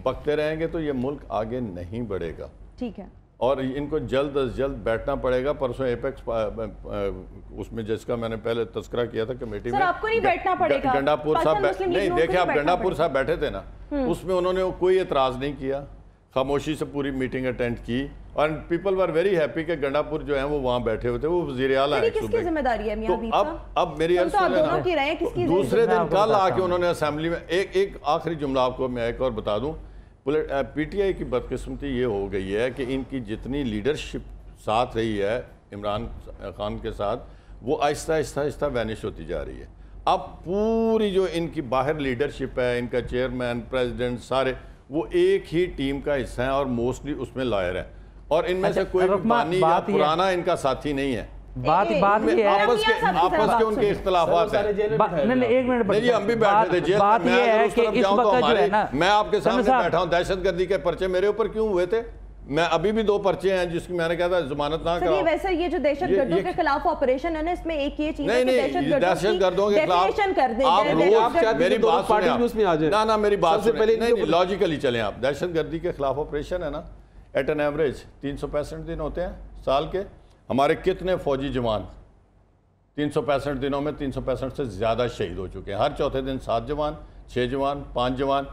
बकते रहेंगे तो ये मुल्क आगे नहीं बढ़ेगा ठीक है और इनको जल्द अज जल्द बैठना पड़ेगा परसों एपेक्स उसमें जिसका मैंने पहले तस्करा किया था कमेटी में आपको नहीं बैठना पड़ेगा गंडापुर साहब नहीं देखिए आप गंडापुर साहब बैठे थे ना हम्म। उसमें उन्होंने कोई एतराज़ नहीं किया खामोशी से पूरी मीटिंग अटेंड की और पीपल वर वेरी हैप्पी कि गंडापुर जो है वो वहाँ बैठे हुए थे वो वजी आला है किसकी जिम्मेदारी है तो अब अब मेरी अर्ज तो सुन दूसरे दिन कल आके उन्होंने असम्बली में एक एक आखिरी जुमला आपको मैं एक और बता टी पीटीआई की बदकस्मती ये हो गई है कि इनकी जितनी लीडरशिप साथ रही है इमरान खान के साथ वो आहिस्ता आहिस्ता आहिस्ता वैनिश होती जा रही है अब पूरी जो इनकी बाहर लीडरशिप है इनका चेयरमैन प्रेजिडेंट सारे वो एक ही टीम का हिस्सा है और मोस्टली उसमें लायर हैं और इनमें से अच्छा, कोई बानी या पुराना इनका साथी नहीं है बात बात ये है आपस के आपस के उनके इख्तलाफात है नहीं नहीं एक मिनट नहीं हम भी बैठे थे जेल बात ये है कि इस वक्त जो है ना मैं आपके सामने बैठा हूं दहशतगर्दी के पर्चे मेरे ऊपर क्यों हुए थे मैं अभी भी दो पर्चे हैं जिसकी मैंने कहा था जमानत ना करो वैसे ये जो दहशतगर्दों के खिलाफ ऑपरेशन है ना इसमें एक ये चीज नहीं नहीं दहशतगर्दों के खिलाफ मेरी बात सुने ना ना मेरी बात नहीं लॉजिकली चले आप दहशतगर्दी के खिलाफ ऑपरेशन है ना एट एन एवरेज तीन सौ पैंसठ दिन होते हैं साल के हमारे कितने फौजी जवान तीन सौ पैंसठ दिनों में तीन सौ पैंसठ से ज़्यादा शहीद हो चुके हैं हर चौथे दिन सात जवान छः जवान पाँच जवान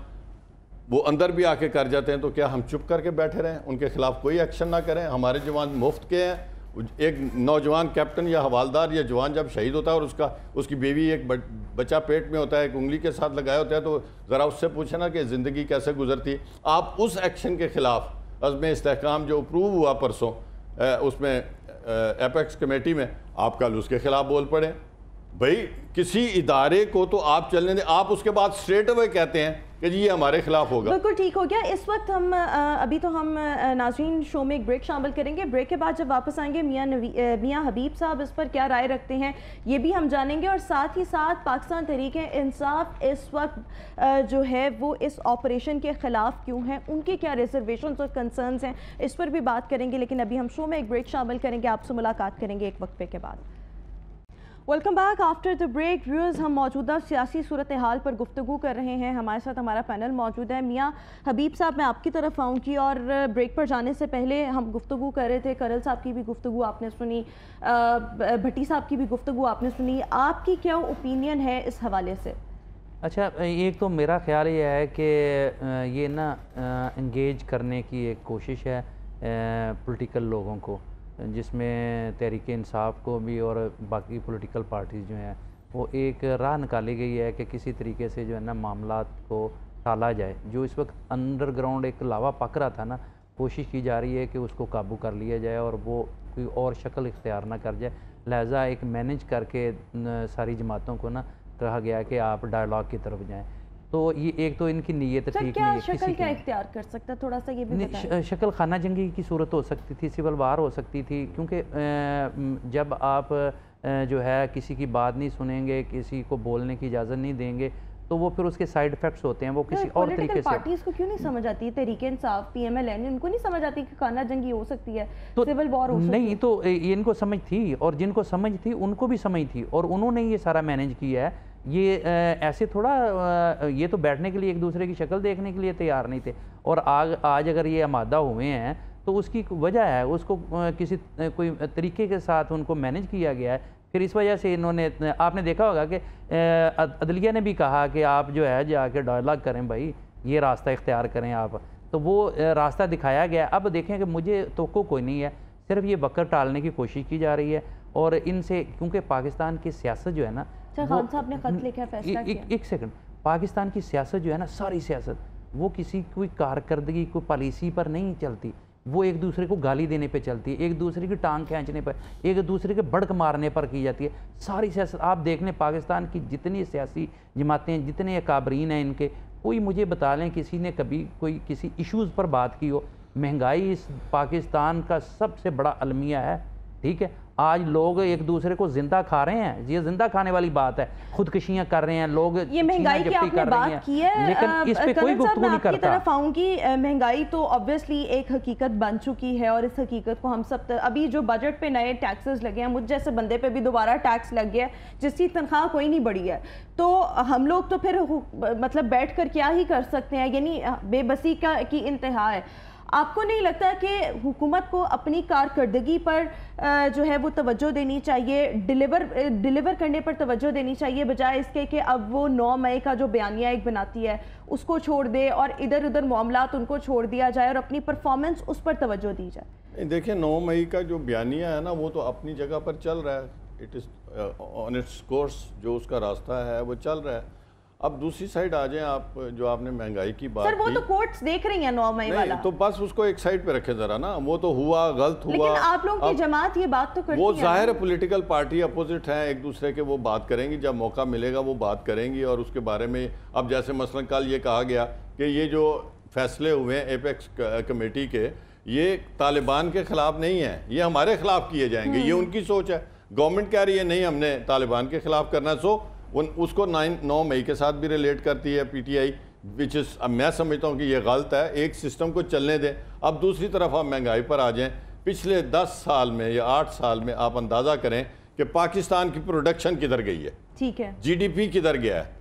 वो अंदर भी आके कर जाते हैं तो क्या हम चुप करके बैठे रहें उनके खिलाफ कोई एक्शन ना करें हमारे जवान मुफ्त के हैं एक नौजवान कैप्टन या हवालदार या जवान जब शहीद होता है और उसका उसकी बीवी एक बच्चा पेट में होता है एक उंगली के साथ लगाया होता है तो ज़रा उससे पूछे ना कि ज़िंदगी कैसे गुजरती आप उस एक्शन के ख़िलाफ़ अज़म इसकाम जो अप्रूव हुआ परसों उसमें एपेक्स कमेटी में आप कल उसके ख़िलाफ़ बोल पड़े भाई किसी इदारे को तो आप चलने दें आप उसके बाद स्ट्रेट अवे कहते हैं कि जी ये हमारे खिलाफ होगा बिल्कुल ठीक हो गया इस वक्त हम अभी तो हम नाजरीन शो में एक ब्रेक शामिल करेंगे ब्रेक के बाद जब वापस आएंगे मियाँ मियाँ हबीब साहब इस पर क्या राय रखते हैं ये भी हम जानेंगे और साथ ही साथ पाकिस्तान तहरीक इंसाफ इस वक्त जो है वो इस ऑपरेशन के ख़िलाफ़ क्यों हैं उनके क्या रिजर्वेशन और कंसर्नस हैं इस पर भी बात करेंगे लेकिन अभी हम शो में एक ब्रेक शामिल करेंगे आपसे मुलाकात करेंगे एक वक्त के बाद welcome back after the break viewers हम मौजूदा सियासी सूरत हाल पर गुफ्तु कर रहे हैं हमारे साथ हमारा पैनल मौजूद है मियाँ हबीब साहब मैं आपकी तरफ आऊँगी और ब्रेक पर जाने से पहले हम गुफ्तु कर रहे थे करल साहब की भी गुफ्तु आपने सुनी भट्टी साहब की भी गुफ्तु आपने सुनी आपकी क्या ओपिनियन है इस हवाले से अच्छा एक तो मेरा ख्याल ये है कि ये ना इंगेज करने की एक कोशिश है पोलिटिकल लोगों को जिसमें तहरीक इंसाफ को भी और बाकी पॉलिटिकल पार्टीज़ जो हैं वो एक राह निकाली गई है कि किसी तरीके से जो है ना मामला को टाला जाए जो इस वक्त अंडरग्राउंड एक लावा पक रहा था ना कोशिश की जा रही है कि उसको काबू कर लिया जाए और वो कोई और शक्ल इख्तियार ना कर जाए लहजा एक मैनेज करके सारी जमातों को ना कहा गया कि आप डायलॉग की तरफ जाएँ तो ये एक तो इनकी नीयत ठीक नहीं है शक्ल क्या इख्तियार कर सकता थोड़ा सा ये भी शक्ल खाना जंगी की सूरत हो सकती थी सिविल वार हो सकती थी क्योंकि जब आप जो है किसी की बात नहीं सुनेंगे किसी को बोलने की इजाज़त नहीं देंगे तो वो फिर उसके साइड इफेक्ट्स होते हैं वो किसी और तरीके से पार्टीज को क्यों नहीं समझ आती है तरीके इंसाफ पी एम एल एन इनको नहीं समझ आती कि खाना जंगी हो सकती है तो सिविल वॉर हो नहीं है। तो इनको समझ थी और जिनको समझ थी उनको भी समझ थी और उन्होंने ये सारा मैनेज किया है ये ऐसे थोड़ा ये तो बैठने के लिए एक दूसरे की शक्ल देखने के लिए तैयार नहीं थे और आग आज अगर ये आमादा हुए हैं तो उसकी वजह है उसको किसी कोई तरीके के साथ उनको मैनेज किया गया है फिर इस वजह से इन्होंने आपने देखा होगा कि अदलिया ने भी कहा कि आप जो है जाके डायलाग करें भाई ये रास्ता इख्तियार करें आप तो वो रास्ता दिखाया गया अब देखें कि मुझे तो कोई नहीं है सिर्फ ये बकर टालने की कोशिश की जा रही है और इनसे क्योंकि पाकिस्तान की सियासत जो है ना अच्छा, खान साहब ने खत लिखा फैसला एक, किया एक सेकंड पाकिस्तान की सियासत जो है ना सारी सियासत वो किसी कोई कारकर्दगी कोई पॉलिसी पर नहीं चलती वो एक दूसरे को गाली देने पे चलती है एक दूसरे की टांग खींचने पर एक दूसरे के बड़क मारने पर की जाती है सारी सियासत आप देख लें पाकिस्तान की जितनी सियासी जमातें जितने अकाबरीन हैं इनके कोई मुझे बता लें किसी ने कभी कोई किसी इश्यूज़ पर बात की हो महंगाई इस पाकिस्तान का सबसे बड़ा अलमिया है ठीक है आज लोग एक दूसरे को जिंदा खा रहे हैं ये जिंदा खाने वाली बात है खुदकशियां कर रहे हैं लोग ये महंगाई की आपने बात की है लेकिन इस पे कोई गुफ्तगू नहीं करता तरफ आऊंगी महंगाई तो ऑब्वियसली एक हकीकत बन चुकी है और इस हकीकत को हम सब तर... अभी जो बजट पे नए टैक्सेस लगे हैं मुझ जैसे बंदे पे भी दोबारा टैक्स लग गया जिसकी तनख्वाह कोई नहीं बढ़ी है तो हम लोग तो फिर मतलब बैठ कर क्या ही कर सकते हैं यानी बेबसी का की इंतहा है आपको नहीं लगता कि हुकूमत को अपनी कारकर्दगी पर जो है वो तवज्जो देनी चाहिए डिलीवर डिलीवर करने पर तवज्जो देनी चाहिए बजाय इसके कि अब वो नौ मई का जो बयानिया एक बनाती है उसको छोड़ दे और इधर उधर मामला उनको छोड़ दिया जाए और अपनी परफॉर्मेंस उस पर तवज्जो दी जाए देखिए नौ मई का जो बयानिया है ना वो तो अपनी जगह पर चल रहा है it is on its course जो उसका रास्ता है वो चल रहा है अब दूसरी साइड आ जाए आप जो आपने महंगाई की बात सर वो तो कोर्ट्स देख रही हैं नौ मई वाला तो बस उसको एक साइड पे रखे जरा ना वो तो हुआ गलत हुआ लेकिन आप लोगों की जमात ये बात तो करती वो जाहिर है पॉलिटिकल पार्टी अपोजिट हैं एक दूसरे के वो बात करेंगी जब मौका मिलेगा वो बात करेंगी और उसके बारे में अब जैसे मसलन कल ये कहा गया कि ये जो फैसले हुए हैं एपेक्स कमेटी के ये तालिबान के खिलाफ नहीं है ये हमारे खिलाफ किए जाएंगे ये हम्म। उनकी सोच है गवर्नमेंट कह रही है नहीं हमने तालिबान के खिलाफ करना सो उन उसको नाइन नौ मई के साथ भी रिलेट करती है पीटीआई विच इज़ अब मैं समझता हूँ कि ये गलत है एक सिस्टम को चलने दें अब दूसरी तरफ आप महंगाई पर आ जाएं पिछले दस साल में या आठ साल में आप अंदाज़ा करें कि पाकिस्तान की प्रोडक्शन किधर गई है ठीक है जीडीपी किधर गया है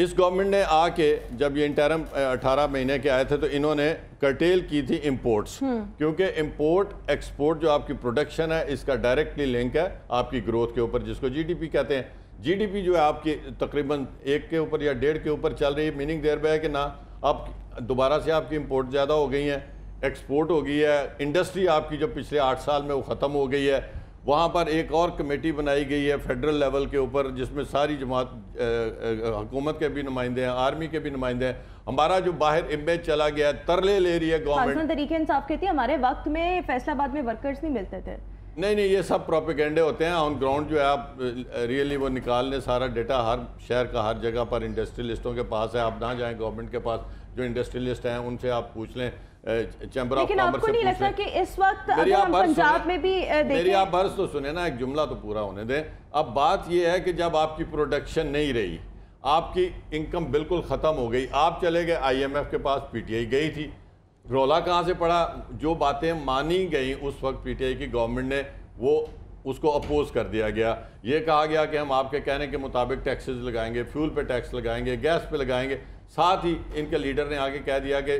इस गवर्नमेंट ने आके जब ये इंटरम 18 महीने के आए थे तो इन्होंने कर्टेल की थी इम्पोर्ट्स हम्म। क्योंकि इंपोर्ट एक्सपोर्ट जो आपकी प्रोडक्शन है इसका डायरेक्टली लिंक है आपकी ग्रोथ के ऊपर जिसको जीडीपी कहते हैं जीडीपी जो है आपकी तकरीबन एक के ऊपर या डेढ़ के ऊपर चल रही है मीनिंग देर बाय कि ना आप दोबारा से आपकी इम्पोर्ट ज़्यादा हो गई है एक्सपोर्ट हो गई है इंडस्ट्री आपकी जो पिछले आठ साल में वो ख़त्म हो गई है वहाँ पर एक और कमेटी बनाई गई है फेडरल लेवल के ऊपर जिसमें सारी जमात हुकूमत के भी नुमाइंदे हैं आर्मी के भी नुमाइंदे हैं हमारा जो बाहर इमेज चला गया है तरले ले रही है गवर्नमेंट तरीके इंसाफ कहती है हमारे वक्त में फैसलाबाद में वर्कर्स नहीं मिलते थे नहीं नहीं ये सब प्रोपिकेंडे होते हैं ऑन ग्राउंड जो है आप रियली वो निकाल लें सारा डेटा हर शहर का हर जगह पर इंडस्ट्रियलिस्टों के पास है आप ना जाएं गवर्नमेंट के पास जो इंडस्ट्रियलिस्ट हैं उनसे आप पूछ लें चैम्बर ऑफ कॉमर्स से कि इस वक्त मेरी आप पंजाब में भी देखें। मेरी आप बर्स तो सुने ना एक जुमला तो पूरा होने दें अब बात यह है कि जब आपकी प्रोडक्शन नहीं रही आपकी इनकम बिल्कुल ख़त्म हो गई आप चले गए एफ के पास आई गई थी रोला कहाँ से पड़ा जो बातें मानी गई उस वक्त पीटीआई की गवर्नमेंट ने वो उसको अपोज कर दिया गया ये कहा गया कि हम आपके कहने के मुताबिक टैक्सेस लगाएंगे फ्यूल पे टैक्स लगाएंगे गैस पे लगाएंगे साथ ही इनके लीडर ने आगे कह दिया कि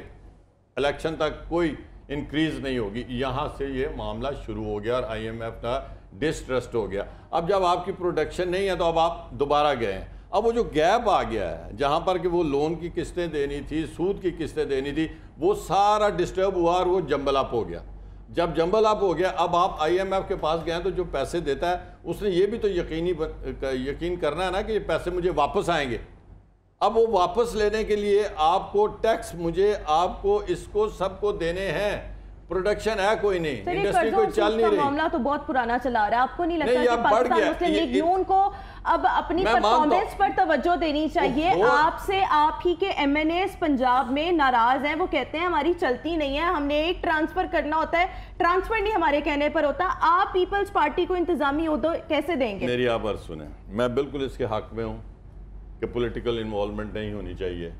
इलेक्शन तक कोई इंक्रीज नहीं होगी यहाँ से ये मामला शुरू हो गया और आई का डिस्ट्रस्ट हो गया अब जब आपकी प्रोडक्शन नहीं है तो अब आप दोबारा गए हैं अब वो जो गैप आ गया है जहाँ पर कि वो लोन की किस्तें देनी थी सूद की किस्तें देनी थी वो सारा डिस्टर्ब हुआ और वो जम्बल अप हो गया जब जम्बल अप हो गया अब आप आईएमएफ के पास गए तो जो पैसे देता है उसने ये भी तो यकीनी यकीन करना है ना कि ये पैसे मुझे वापस आएंगे अब वो वापस लेने के लिए आपको टैक्स मुझे आपको इसको सबको देने हैं प्रोडक्शन है कोई नहीं इंडस्ट्री कोई चल नहीं रही मामला तो बहुत पुराना चला रहा है आपको नहीं लगता नहीं, कि पाकिस्तान मुस्लिम लीग नून को अब अपनी परफॉर्मेंस पर तवज्जो देनी चाहिए आपसे आप ही के एम पंजाब में नाराज हैं वो कहते हैं हमारी चलती नहीं है हमने एक ट्रांसफर करना होता है ट्रांसफर नहीं हमारे कहने पर होता आप पीपल्स पार्टी को इंतजामी हो तो कैसे देंगे मेरी आप अर्ज सुने मैं बिल्कुल इसके हक में हूँ कि पोलिटिकल इन्वॉल्वमेंट नहीं होनी चाहिए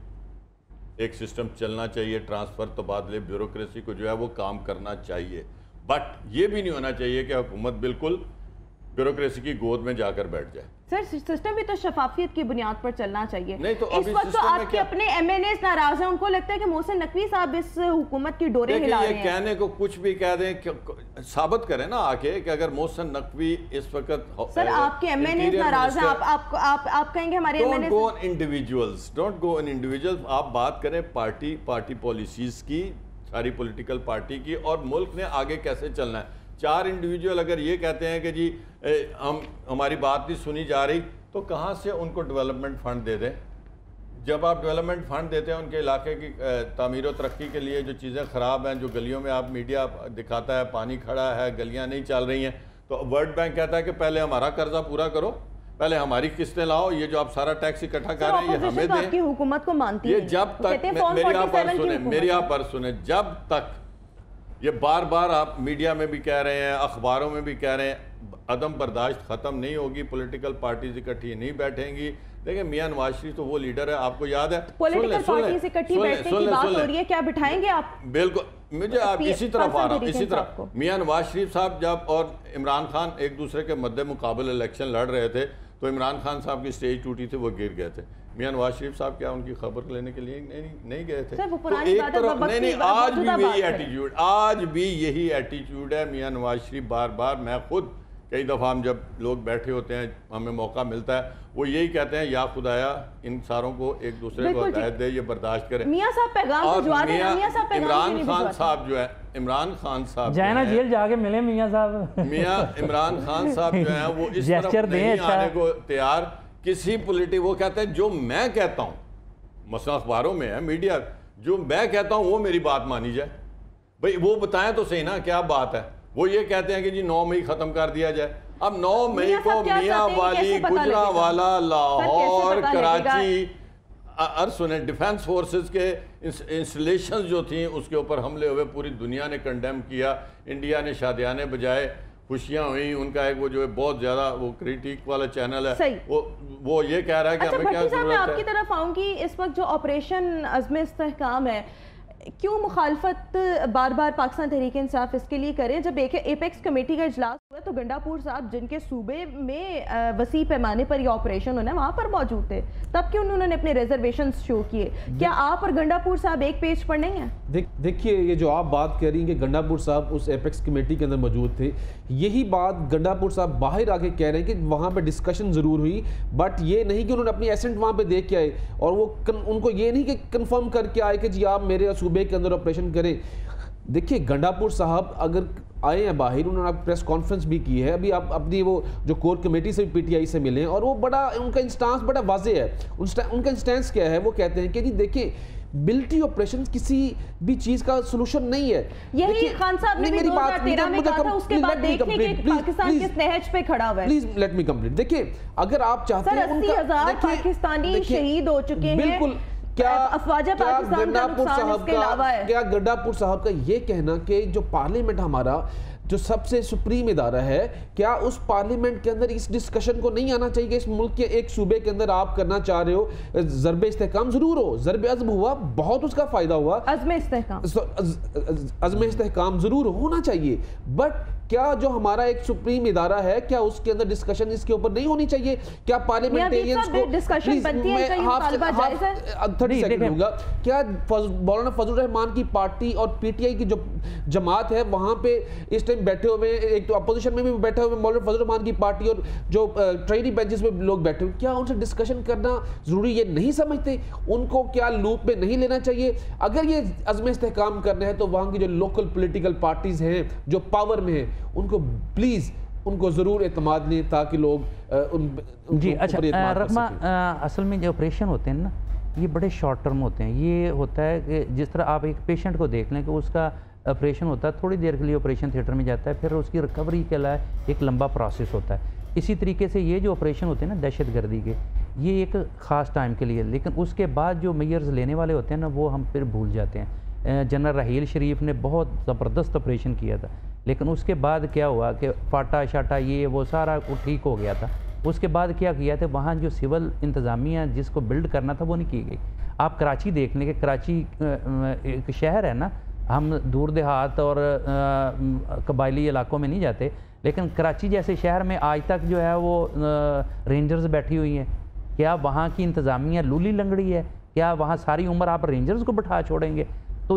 एक सिस्टम चलना चाहिए ट्रांसफ़र तबादले ब्यूरोक्रेसी को जो है वो काम करना चाहिए बट ये भी नहीं होना चाहिए कि हुकूमत बिल्कुल ब्यूरोक्रेसी की गोद में जाकर बैठ जाए सर सिस्टम भी तो शफाफियत की बुनियाद पर चलना चाहिए नहीं तो इस वक्त तो आपके अपने एम एन एस नाराज है उनको लगता है कि मोहसिन नकवी साहब इस हुकूमत की डोरे हिला रहे हैं कहने को कुछ भी कह दें साबित करें ना आके कि अगर मोहसिन नकवी इस वक्त सर आपके एम एन एस नाराज है आप, आप, आप, आप कहेंगे हमारे M N S individuals don't go in individual आप बात करें पार्टी पार्टी पॉलिसीज की सारी पोलिटिकल पार्टी की और मुल्क ने आगे कैसे चलना है चार इंडिविजुअल अगर ये कहते हैं कि जी ए, हम हमारी बात नहीं सुनी जा रही तो कहाँ से उनको डेवलपमेंट फंड दे दें जब आप डेवलपमेंट फंड देते हैं उनके इलाके की तमीर तरक्की के लिए जो चीज़ें ख़राब हैं जो गलियों में आप मीडिया दिखाता है पानी खड़ा है गलियाँ नहीं चल रही हैं तो वर्ल्ड बैंक कहता है कि पहले हमारा कर्जा पूरा करो पहले हमारी किस्तें लाओ ये जो आप सारा टैक्स इकट्ठा कर रहे हैं ये हमें तो दें हुकूमत को मानती है जब तक मेरी आप पर सुने मेरी आप पर सुने जब तक ये बार बार आप मीडिया में भी कह रहे हैं अखबारों में भी कह रहे हैं अदम बर्दाश्त ख़त्म नहीं होगी पॉलिटिकल पार्टीज इकट्ठी नहीं बैठेंगी देखिए मियां नवाज शरीफ तो वो लीडर है आपको याद है पॉलिटिकल इकट्ठी बात हो रही है क्या बिठाएंगे आप बिल्कुल मुझे आप इसी तरफ आ रहा हूँ इसी तरफ मियां नवाज शरीफ साहब जब और इमरान खान एक दूसरे के मद्दे मुकाबले इलेक्शन लड़ रहे थे तो इमरान खान साहब की स्टेज टूटी थी वो गिर गए थे मियाँ नवाज शरीफ साहब क्या उनकी खबर लेने के लिए नहीं नहीं गए थे तो एक तरफ नहीं नहीं आज भी यही एटीट्यूड आज भी यही एटीट्यूड है मियाँ नवाज शरीफ बार बार मैं खुद कई दफ़ा हम जब लोग बैठे होते हैं हमें मौका मिलता है वो यही कहते हैं या खुदाया इन सारों को एक दूसरे को हदायत दे ये बर्दाश्त करें मियाँ साहब पैगाम इमरान खान साहब जो है इमरान खान साहब जाना जेल जाके मिले मियाँ साहब मियाँ इमरान खान साहब जो है वो इस तरफ नहीं अच्छा। आने को तैयार किसी पोलिटिक वो कहते हैं जो मैं कहता हूँ मसला अखबारों में है मीडिया जो मैं कहता हूँ वो मेरी बात मानी जाए भाई वो बताएं तो सही ना क्या बात है वो ये कहते हैं कि जी नौ मई ख़त्म कर दिया जाए अब नौ मई को मियाँ वाली गुजरा वाला लाहौर कराची अर सुने डिफेंस फोर्सेस के इंस्टलेशन जो थी उसके ऊपर हमले हुए पूरी दुनिया ने कंडेम किया इंडिया ने शादियाने बजाए खुशियाँ हुई उनका एक वो जो है बहुत ज्यादा वो क्रिटिक वाला चैनल है सही। वो वो ये कह रहा है कि अच्छा, क्या मैं आपकी तरफ आऊँगी इस वक्त जो ऑपरेशन अजम इसकाम है क्यों मुखालफत बार बार पाकिस्तान तहरीक इंसाफ इसके लिए करें जब एक एपेक्स कमेटी का इजलास हुआ तो गंडापुर साहब जिनके सूबे में वसी पैमाने पर ये ऑपरेशन होना है वहाँ पर मौजूद थे तब क्यों उन्होंने अपने रिजर्वेशन शो किए क्या आप और गंडापुर साहब एक पेज पर नहीं है देखिए ये जो आप बात कर रही हैं कि गंडापुर साहब उस एपेक्स कमेटी के अंदर मौजूद थे यही बात गंडापुर साहब बाहर आके कह रहे हैं कि वहाँ पे डिस्कशन ज़रूर हुई बट ये नहीं कि उन्होंने अपनी एसेंट वहाँ पे देख के आए और वो कन, उनको ये नहीं कि कंफर्म करके आए कि जी आप मेरे सूबे के अंदर ऑपरेशन करें देखिए गंडापुर साहब अगर आए हैं बाहर उन्होंने प्रेस कॉन्फ्रेंस भी की है अभी आप अपनी वो जो कोर कमेटी से पी टी आई से मिले हैं और वो बड़ा उनका इंस्टांस बड़ा वाजे है उनका इंस्टेंस क्या है वो कहते हैं कि जी देखिए बिल्टी ऑपरेशन किसी भी चीज का सोल्यूशन नहीं है यही खान साहब ने भी बात में कहा था उसके बाद देखिए कि पाकिस्तान किस नहज पे खड़ा हुआ है प्लीज लेट मी कंप्लीट देखिए अगर आप चाहते हैं उनका हजार पाकिस्तानी शहीद हो चुके हैं बिल्कुल क्या अफवाजा पाकिस्तान का नुकसान इसके अलावा है क्या गड्डापुर साहब का ये कहना कि जो पार्लियामेंट हमारा जो सबसे सुप्रीम इदारा है क्या उस पार्लियामेंट के अंदर इस डिस्कशन को नहीं आना चाहिए इस मुल्क के एक सूबे के अंदर आप करना चाह रहे हो ज़रब इसकाम ज़रूर हो ज़रब अज़म हुआ बहुत उसका फ़ायदा हुआ अज़म इस्तेकाम अज़म इसकाम ज़रूर होना चाहिए बट क्या जो हमारा एक सुप्रीम इदारा है क्या उसके अंदर डिस्कशन इसके ऊपर नहीं होनी चाहिए क्या पार्लियामेंटेरियंस को डिस्कशन क्या मौलाना फजल रहमान की पार्टी और पीटीआई की जो जमात है वहाँ पे इस टाइम बैठे हुए एक तो अपोजिशन में भी बैठे हुए मौलाना फजल रहमान की पार्टी और जो ट्रेनी बेंचेस में लोग बैठे हुए क्या उनसे डिस्कशन करना ज़रूरी ये नहीं समझते उनको क्या लूप में नहीं लेना चाहिए अगर ये अजम इसकाम करना है तो वहाँ की जो लोकल पोलिटिकल पार्टीज़ हैं जो पावर में है उनको प्लीज़ उनको ज़रूर अतमाद लें ताकि लोग उन, उन जी अच्छा रकमा असल में जो ऑपरेशन होते हैं ना ये बड़े शॉर्ट टर्म होते हैं ये होता है कि जिस तरह आप एक पेशेंट को देख लें कि उसका ऑपरेशन होता है थोड़ी देर के लिए ऑपरेशन थिएटर में जाता है फिर उसकी रिकवरी के लिए एक लंबा प्रोसेस होता है इसी तरीके से ये जो ऑपरेशन होते हैं ना दहशत गर्दी के ये एक ख़ास टाइम के लिए लेकिन उसके बाद जो मेयर्स लेने वाले होते हैं ना वो हम फिर भूल जाते हैं जनरल राहील शरीफ ने बहुत ज़बरदस्त ऑपरेशन किया था लेकिन उसके बाद क्या हुआ कि फाटा शाटा ये वो सारा वो ठीक हो गया था उसके बाद क्या किया था वहाँ जो सिविल इंतज़ामिया जिसको बिल्ड करना था वो नहीं की गई आप कराची देख लें कि कराची एक शहर है ना हम दूर देहात और कबायली इलाकों में नहीं जाते लेकिन कराची जैसे शहर में आज तक जो है वो रेंजर्स बैठी हुई हैं क्या वहाँ की इंतज़ामिया लूली लंगड़ी है क्या वहाँ सारी उम्र आप रेंजर्स को बैठा छोड़ेंगे तो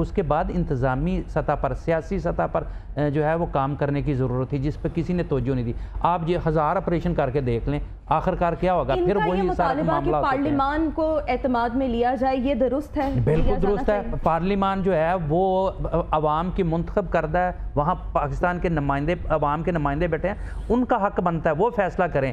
उसके बाद इंतज़ामी सतह पर सियासी सतह पर जो है वो काम करने की ज़रूरत थी जिस पर किसी ने तोजो नहीं दी आप ये हज़ार ऑपरेशन करके देख लें आखिरकार क्या होगा फिर वही पार्लीमान पार्लियामान को एतमाद में लिया जाए ये दुरुस्त है बिल्कुल दुरुस्त है पार्लियामान जो है वो अवाम की मंतखब करता है वहाँ पाकिस्तान के नुमाइंदे अवाम के नुमाइंदे बैठे हैं उनका हक बनता है वो फैसला करें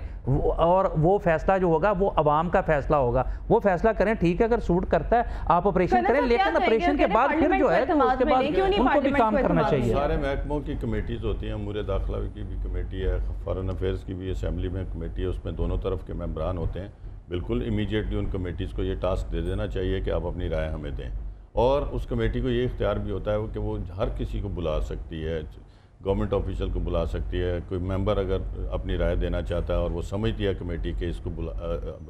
और वो फैसला जो होगा वो अवाम का फैसला होगा वो फैसला करें ठीक है अगर सूट करता है आप ऑपरेशन करें तो लेकिन लेकिन मतलब ऑपरेशन के बाद फिर जो है तो उसके बाद उनको भी काम करना चाहिए सारे महकमों की कमेटीज होती हैं अमूर दाखिला की भी कमेटी है फ़ॉरन अफेयर्स की भी असम्बली में कमेटी है उसमें दोनों तरफ के मेम्बरान होते हैं बिल्कुल इमीडिएटली उन कमेटीज़ को ये टास्क दे देना चाहिए कि आप अपनी राय हमें दें और उस कमेटी को ये इख्तियार भी होता है कि वो हर किसी को बुला सकती है गवर्नमेंट ऑफिशियल को बुला सकती है कोई मेंबर अगर अपनी राय देना चाहता है और वो समझती है कमेटी के इसको बुला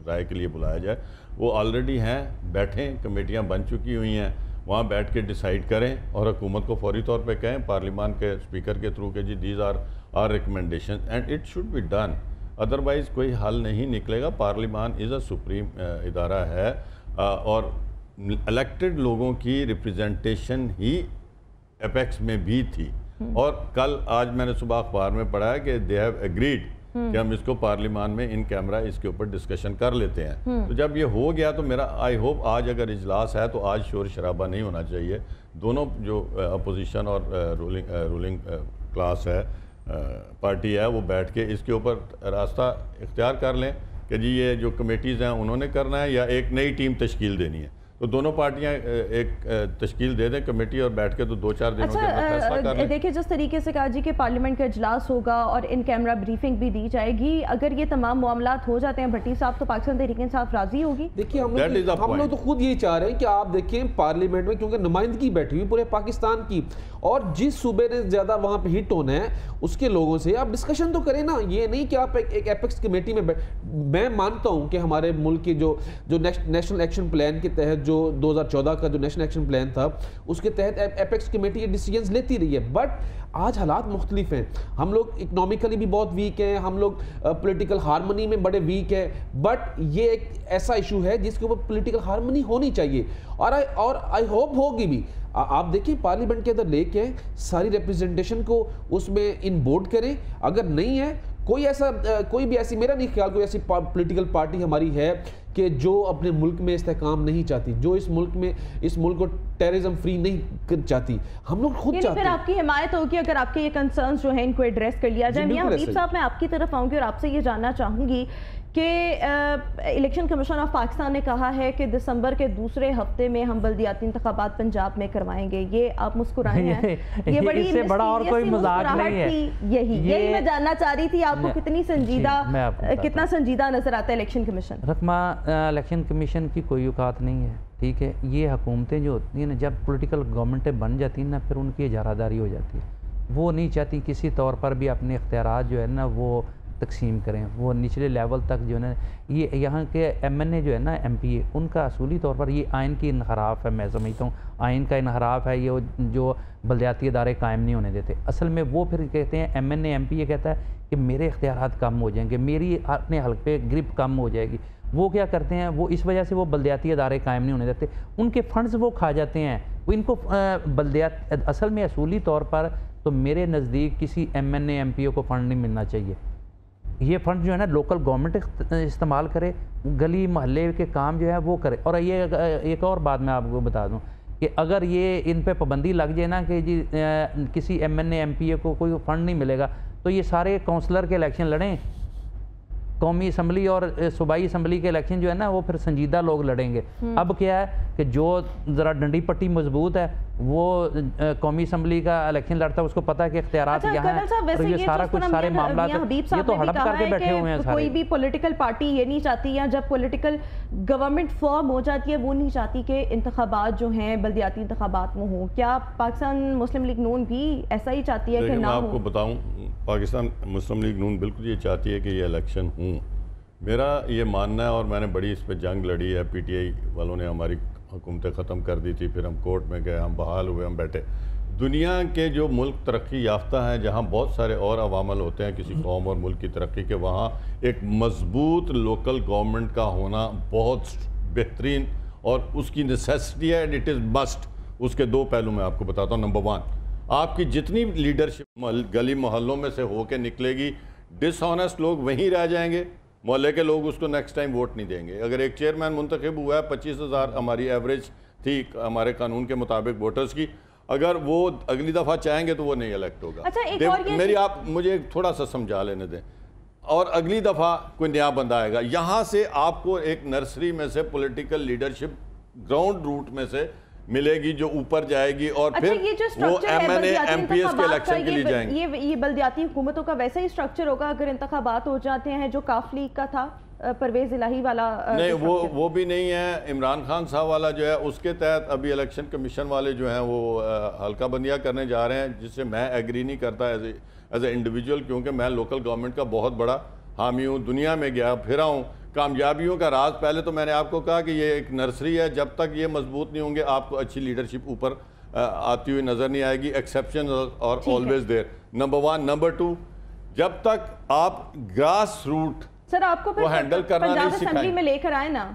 राय के लिए बुलाया जाए वो ऑलरेडी हैं बैठें कमेटियाँ बन चुकी हुई हैं वहाँ बैठ के डिसाइड करें और हुकूमत को फौरी तौर पर कहें पार्लीमान के स्पीकर के थ्रू के जी these are are recommendation and it should be done otherwise कोई हल नहीं निकलेगा पार्लियामान इज़ अ सुप्रीम इदारा है और इलेक्टेड लोगों की रिप्रेजेंटेशन ही अपेक्स में भी थी हम्म। और कल आज मैंने सुबह अखबार में पढ़ा है कि दे हैव एग्रीड हम्म। कि हम इसको पार्लियामान में इन कैमरा इसके ऊपर डिस्कशन कर लेते हैं हम्म। तो जब ये हो गया तो मेरा आई होप आज अगर इजलास है तो आज शोर शराबा नहीं होना चाहिए दोनों जो अपोजिशन और रूलिंग रूलिंग क्लास है पार्टी है वो बैठ के इसके ऊपर रास्ता इख्तियार कर लें कि जी ये जो कमेटीज़ हैं उन्होंने करना है या एक नई टीम तश्कील देनी है तो दोनों पार्टियां एक तश्कील दे दें कमेटी और बैठ के तो दो चार दिनों अच्छा, के अंदर कर देखिए जिस तरीके से कहा जी कि पार्लियामेंट का इजलास होगा और इन कैमरा ब्रीफिंग भी दी जाएगी अगर ये तमाम मामला हो जाते हैं भट्टी साहब तो पाकिस्तान तहरीक इंसाफ राजी होगी देखिए हम लोग हम लोग तो खुद यही चाह रहे हैं कि आप देखिए पार्लियामेंट में क्योंकि नुमाइंदगी बैठी हुई पूरे पाकिस्तान की और जिस सूबे ने ज़्यादा वहाँ पर हिट होना है उसके लोगों से आप डिस्कशन तो करें ना ये नहीं कि आप एक एपेक्स कमेटी में मैं मानता हूँ कि हमारे मुल्क के जो जो नेशनल एक्शन प्लान के तहत जो जो 2014 का जो नेशनल एक्शन प्लान था उसके तहत एपेक्स कमेटी ये डिसीजन लेती रही है बट आज हालात मुख्तलिफ हैं हम लोग इकनॉमिकली भी बहुत वीक हैं हम लोग पोलिटिकल हारमोनी में बड़े वीक हैं बट ये एक ऐसा इशू है जिसके ऊपर पोलिटिकल हारमोनी होनी चाहिए और आई और आई होप होगी भी आ, आप देखिए पार्लियामेंट के अंदर लेके सारी रिप्रेजेंटेशन को उसमें इन बोर्ड करें अगर नहीं है कोई ऐसा कोई भी ऐसी मेरा नहीं ख्याल कोई ऐसी पॉलिटिकल पार्टी हमारी है कि जो अपने मुल्क में इस्तेकाम नहीं चाहती जो इस मुल्क में इस मुल्क को टेररिज्म फ्री नहीं चाहती हम लोग खुद चाहते फिर आपकी हिमायत होगी अगर आपके ये कंसर्न जो है इनको एड्रेस कर लिया जाए हबीब साहब मैं आपकी तरफ आऊंगी और आपसे ये जानना चाहूंगी कि इलेक्शन कमीशन ऑफ पाकिस्तान ने कहा है कि दिसंबर के दूसरे हफ्ते में हम बल्दियाती इंतबात पंजाब में करवाएंगे ये आप मुस्कुराए हैं ये बड़ी इससे बड़ा और कोई मजाक नहीं है यही ये, यही मैं जानना चाह रही थी आपको कितनी संजीदा कितना संजीदा नजर आता है इलेक्शन कमीशन रकमा इलेक्शन कमीशन की कोई औकात नहीं है ठीक है ये हुकूमतें जो होती हैं ना जब पोलिटिकल गवर्नमेंटें बन जाती हैं ना फिर उनकी इजारादारी हो जाती है वो नहीं चाहती किसी तौर पर भी अपने इख्तियार जो है ना वो तकसीम करें वो निचले लेवल तक जो है ये यहाँ के एम एन ए जो है ना एम पी ए उनका असूली तौर पर ये आयन की इनहराफ है मैं समझता हूँ आयन का इनहराफ है ये जो बलदियाती इदारे कायम नहीं होने देते असल में वो फिर कहते हैं M N A M P A कहता है कि मेरे इख्तियार कम हो जाएंगे मेरी अपने हल्के ग्रिप कम हो जाएगी वो क्या करते हैं वो इस वजह से वो बलदियाती अदारे कायम नहीं होने देते उनके फंड्स वो खा जाते हैं वो इनको बलदयात असल में असूली तौर पर तो मेरे नज़दीक किसी M N A M P O को फ़ंड नहीं मिलना चाहिए ये फंड जो है ना लोकल गवर्नमेंट इस्तेमाल करे गली मोहल्ले के काम जो है वो करे और ये एक और बात मैं आपको बता दूँ कि अगर ये इन पर पाबंदी लग जाए ना कि जी किसी एम एन को कोई फंड नहीं मिलेगा तो ये सारे काउंसलर के इलेक्शन लड़ें कौमी असम्बली और सूबाई असम्बली के इलेक्शन जो है ना वो फिर संजीदा लोग लड़ेंगे हम्म। अब क्या है कि जो ज़रा डंडी पट्टी मजबूत है वो कौमी असम्बली का इलेक्शन लड़ता है उसको पता है कि अख्तियार अच्छा, है तो ये, ये सारा कुछ सारे मामला तो ये तो हड़प करके बैठे हुए हैं कोई भी पॉलिटिकल पार्टी ये नहीं चाहती या जब पॉलिटिकल गवर्नमेंट फॉर्म हो जाती है वो नहीं चाहती कि इंतबात जो हैं बल्दियाती इंतबात में हों क्या पाकिस्तान मुस्लिम लीग नून भी ऐसा ही चाहती है कि ना आपको बताऊँ पाकिस्तान मुस्लिम लीग नून बिल्कुल ये चाहती है कि ये इलेक्शन हों मेरा ये मानना है और मैंने बड़ी इस पर जंग लड़ी है पीटीआई वालों ने हमारी हुकूमतें ख़त्म कर दी थी फिर हम कोर्ट में गए हम बहाल हुए हम बैठे दुनिया के जो मुल्क तरक्की याफ्ता हैं जहाँ बहुत सारे और अवामल होते हैं किसी कौम और मुल्क की तरक्की के वहाँ एक मजबूत लोकल गवर्नमेंट का होना बहुत बेहतरीन और उसकी नेसेसिटी है एंड इट इज़ मस्ट उसके दो पहलू मैं आपको बताता हूँ नंबर वन आपकी जितनी लीडरशिप गली मोहल्लों में से होकर निकलेगी डिसऑनेस्ट लोग वहीं रह जाएंगे मोहल्ले के लोग उसको नेक्स्ट टाइम वोट नहीं देंगे अगर एक चेयरमैन मुंतखब हुआ है पच्चीस हज़ार हमारी एवरेज थी हमारे कानून के मुताबिक वोटर्स की अगर वो अगली दफ़ा चाहेंगे तो वो नहीं इलेक्ट होगा अच्छा, मेरी आप मुझे थोड़ा सा समझा लेने दें और अगली दफ़ा कोई नया बंदा आएगा यहाँ से आपको एक नर्सरी में से पोलिटिकल लीडरशिप ग्राउंड रूट में से मिलेगी जो ऊपर जाएगी और अच्छा, फिर ये जो वो M N M P S के इलेक्शन के लिए जाएंगे ये ये बल्दियाती हुकूमतों का वैसा ही स्ट्रक्चर होगा अगर इंतबात हो जाते हैं जो काफ लीग का था परवेज इलाही वाला नहीं वो वो भी नहीं है इमरान खान साहब वाला जो है उसके तहत अभी इलेक्शन कमीशन वाले जो हैं वो हल्का बंदियाँ करने जा रहे हैं जिससे मैं एग्री नहीं करता एज एज ए इंडिविजुअल क्योंकि मैं लोकल गवर्नमेंट का बहुत बड़ा हामी हूँ दुनिया में गया फिरा हूँ कामयाबियों का राज पहले तो मैंने आपको कहा कि ये एक नर्सरी है जब तक ये मजबूत नहीं होंगे आपको अच्छी लीडरशिप ऊपर आती हुई नज़र नहीं आएगी एक्सेप्शन और always there number one number two जब तक आप ग्रास रूट सर आपको वो हैंडल करना नहीं सिखाएंगे में लेकर आए ना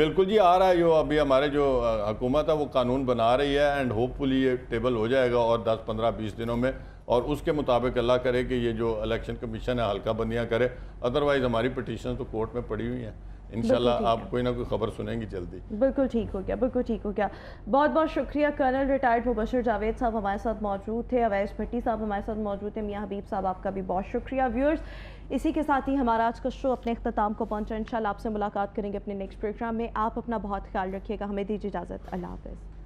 बिल्कुल जी आ रहा है जो अभी हमारे जो हुकूमत है वो कानून बना रही है एंड होपफुली ये टेबल हो जाएगा और 10 15 20 दिनों में और उसके मुताबिक अल्लाह करे कि ये जो इलेक्शन कमीशन है हल्का बंदियाँ करे अदरवाइज़ हमारी पटिशन तो कोर्ट में पड़ी हुई हैं इनशाला आप कोई ना कोई खबर सुनेंगी जल्दी बिल्कुल ठीक हो गया बिल्कुल ठीक हो गया बहुत बहुत शुक्रिया कर्नल रिटायर्ड मुबशर जावेद साहब हमारे साथ मौजूद थे अवैस भट्टी साहब हमारे साथ मौजूद थे मियाँ हबीब साहब आपका भी बहुत शुक्रिया व्यूअर्स इसी के साथ ही हमारा आज का शो अपने अख्ताम को पहुंचा इंशाल्लाह आपसे मुलाकात करेंगे अपने नेक्स्ट प्रोग्राम में आप अपना बहुत ख्याल रखिएगा हमें दीजिए इजाज़त अल्लाह हाफ़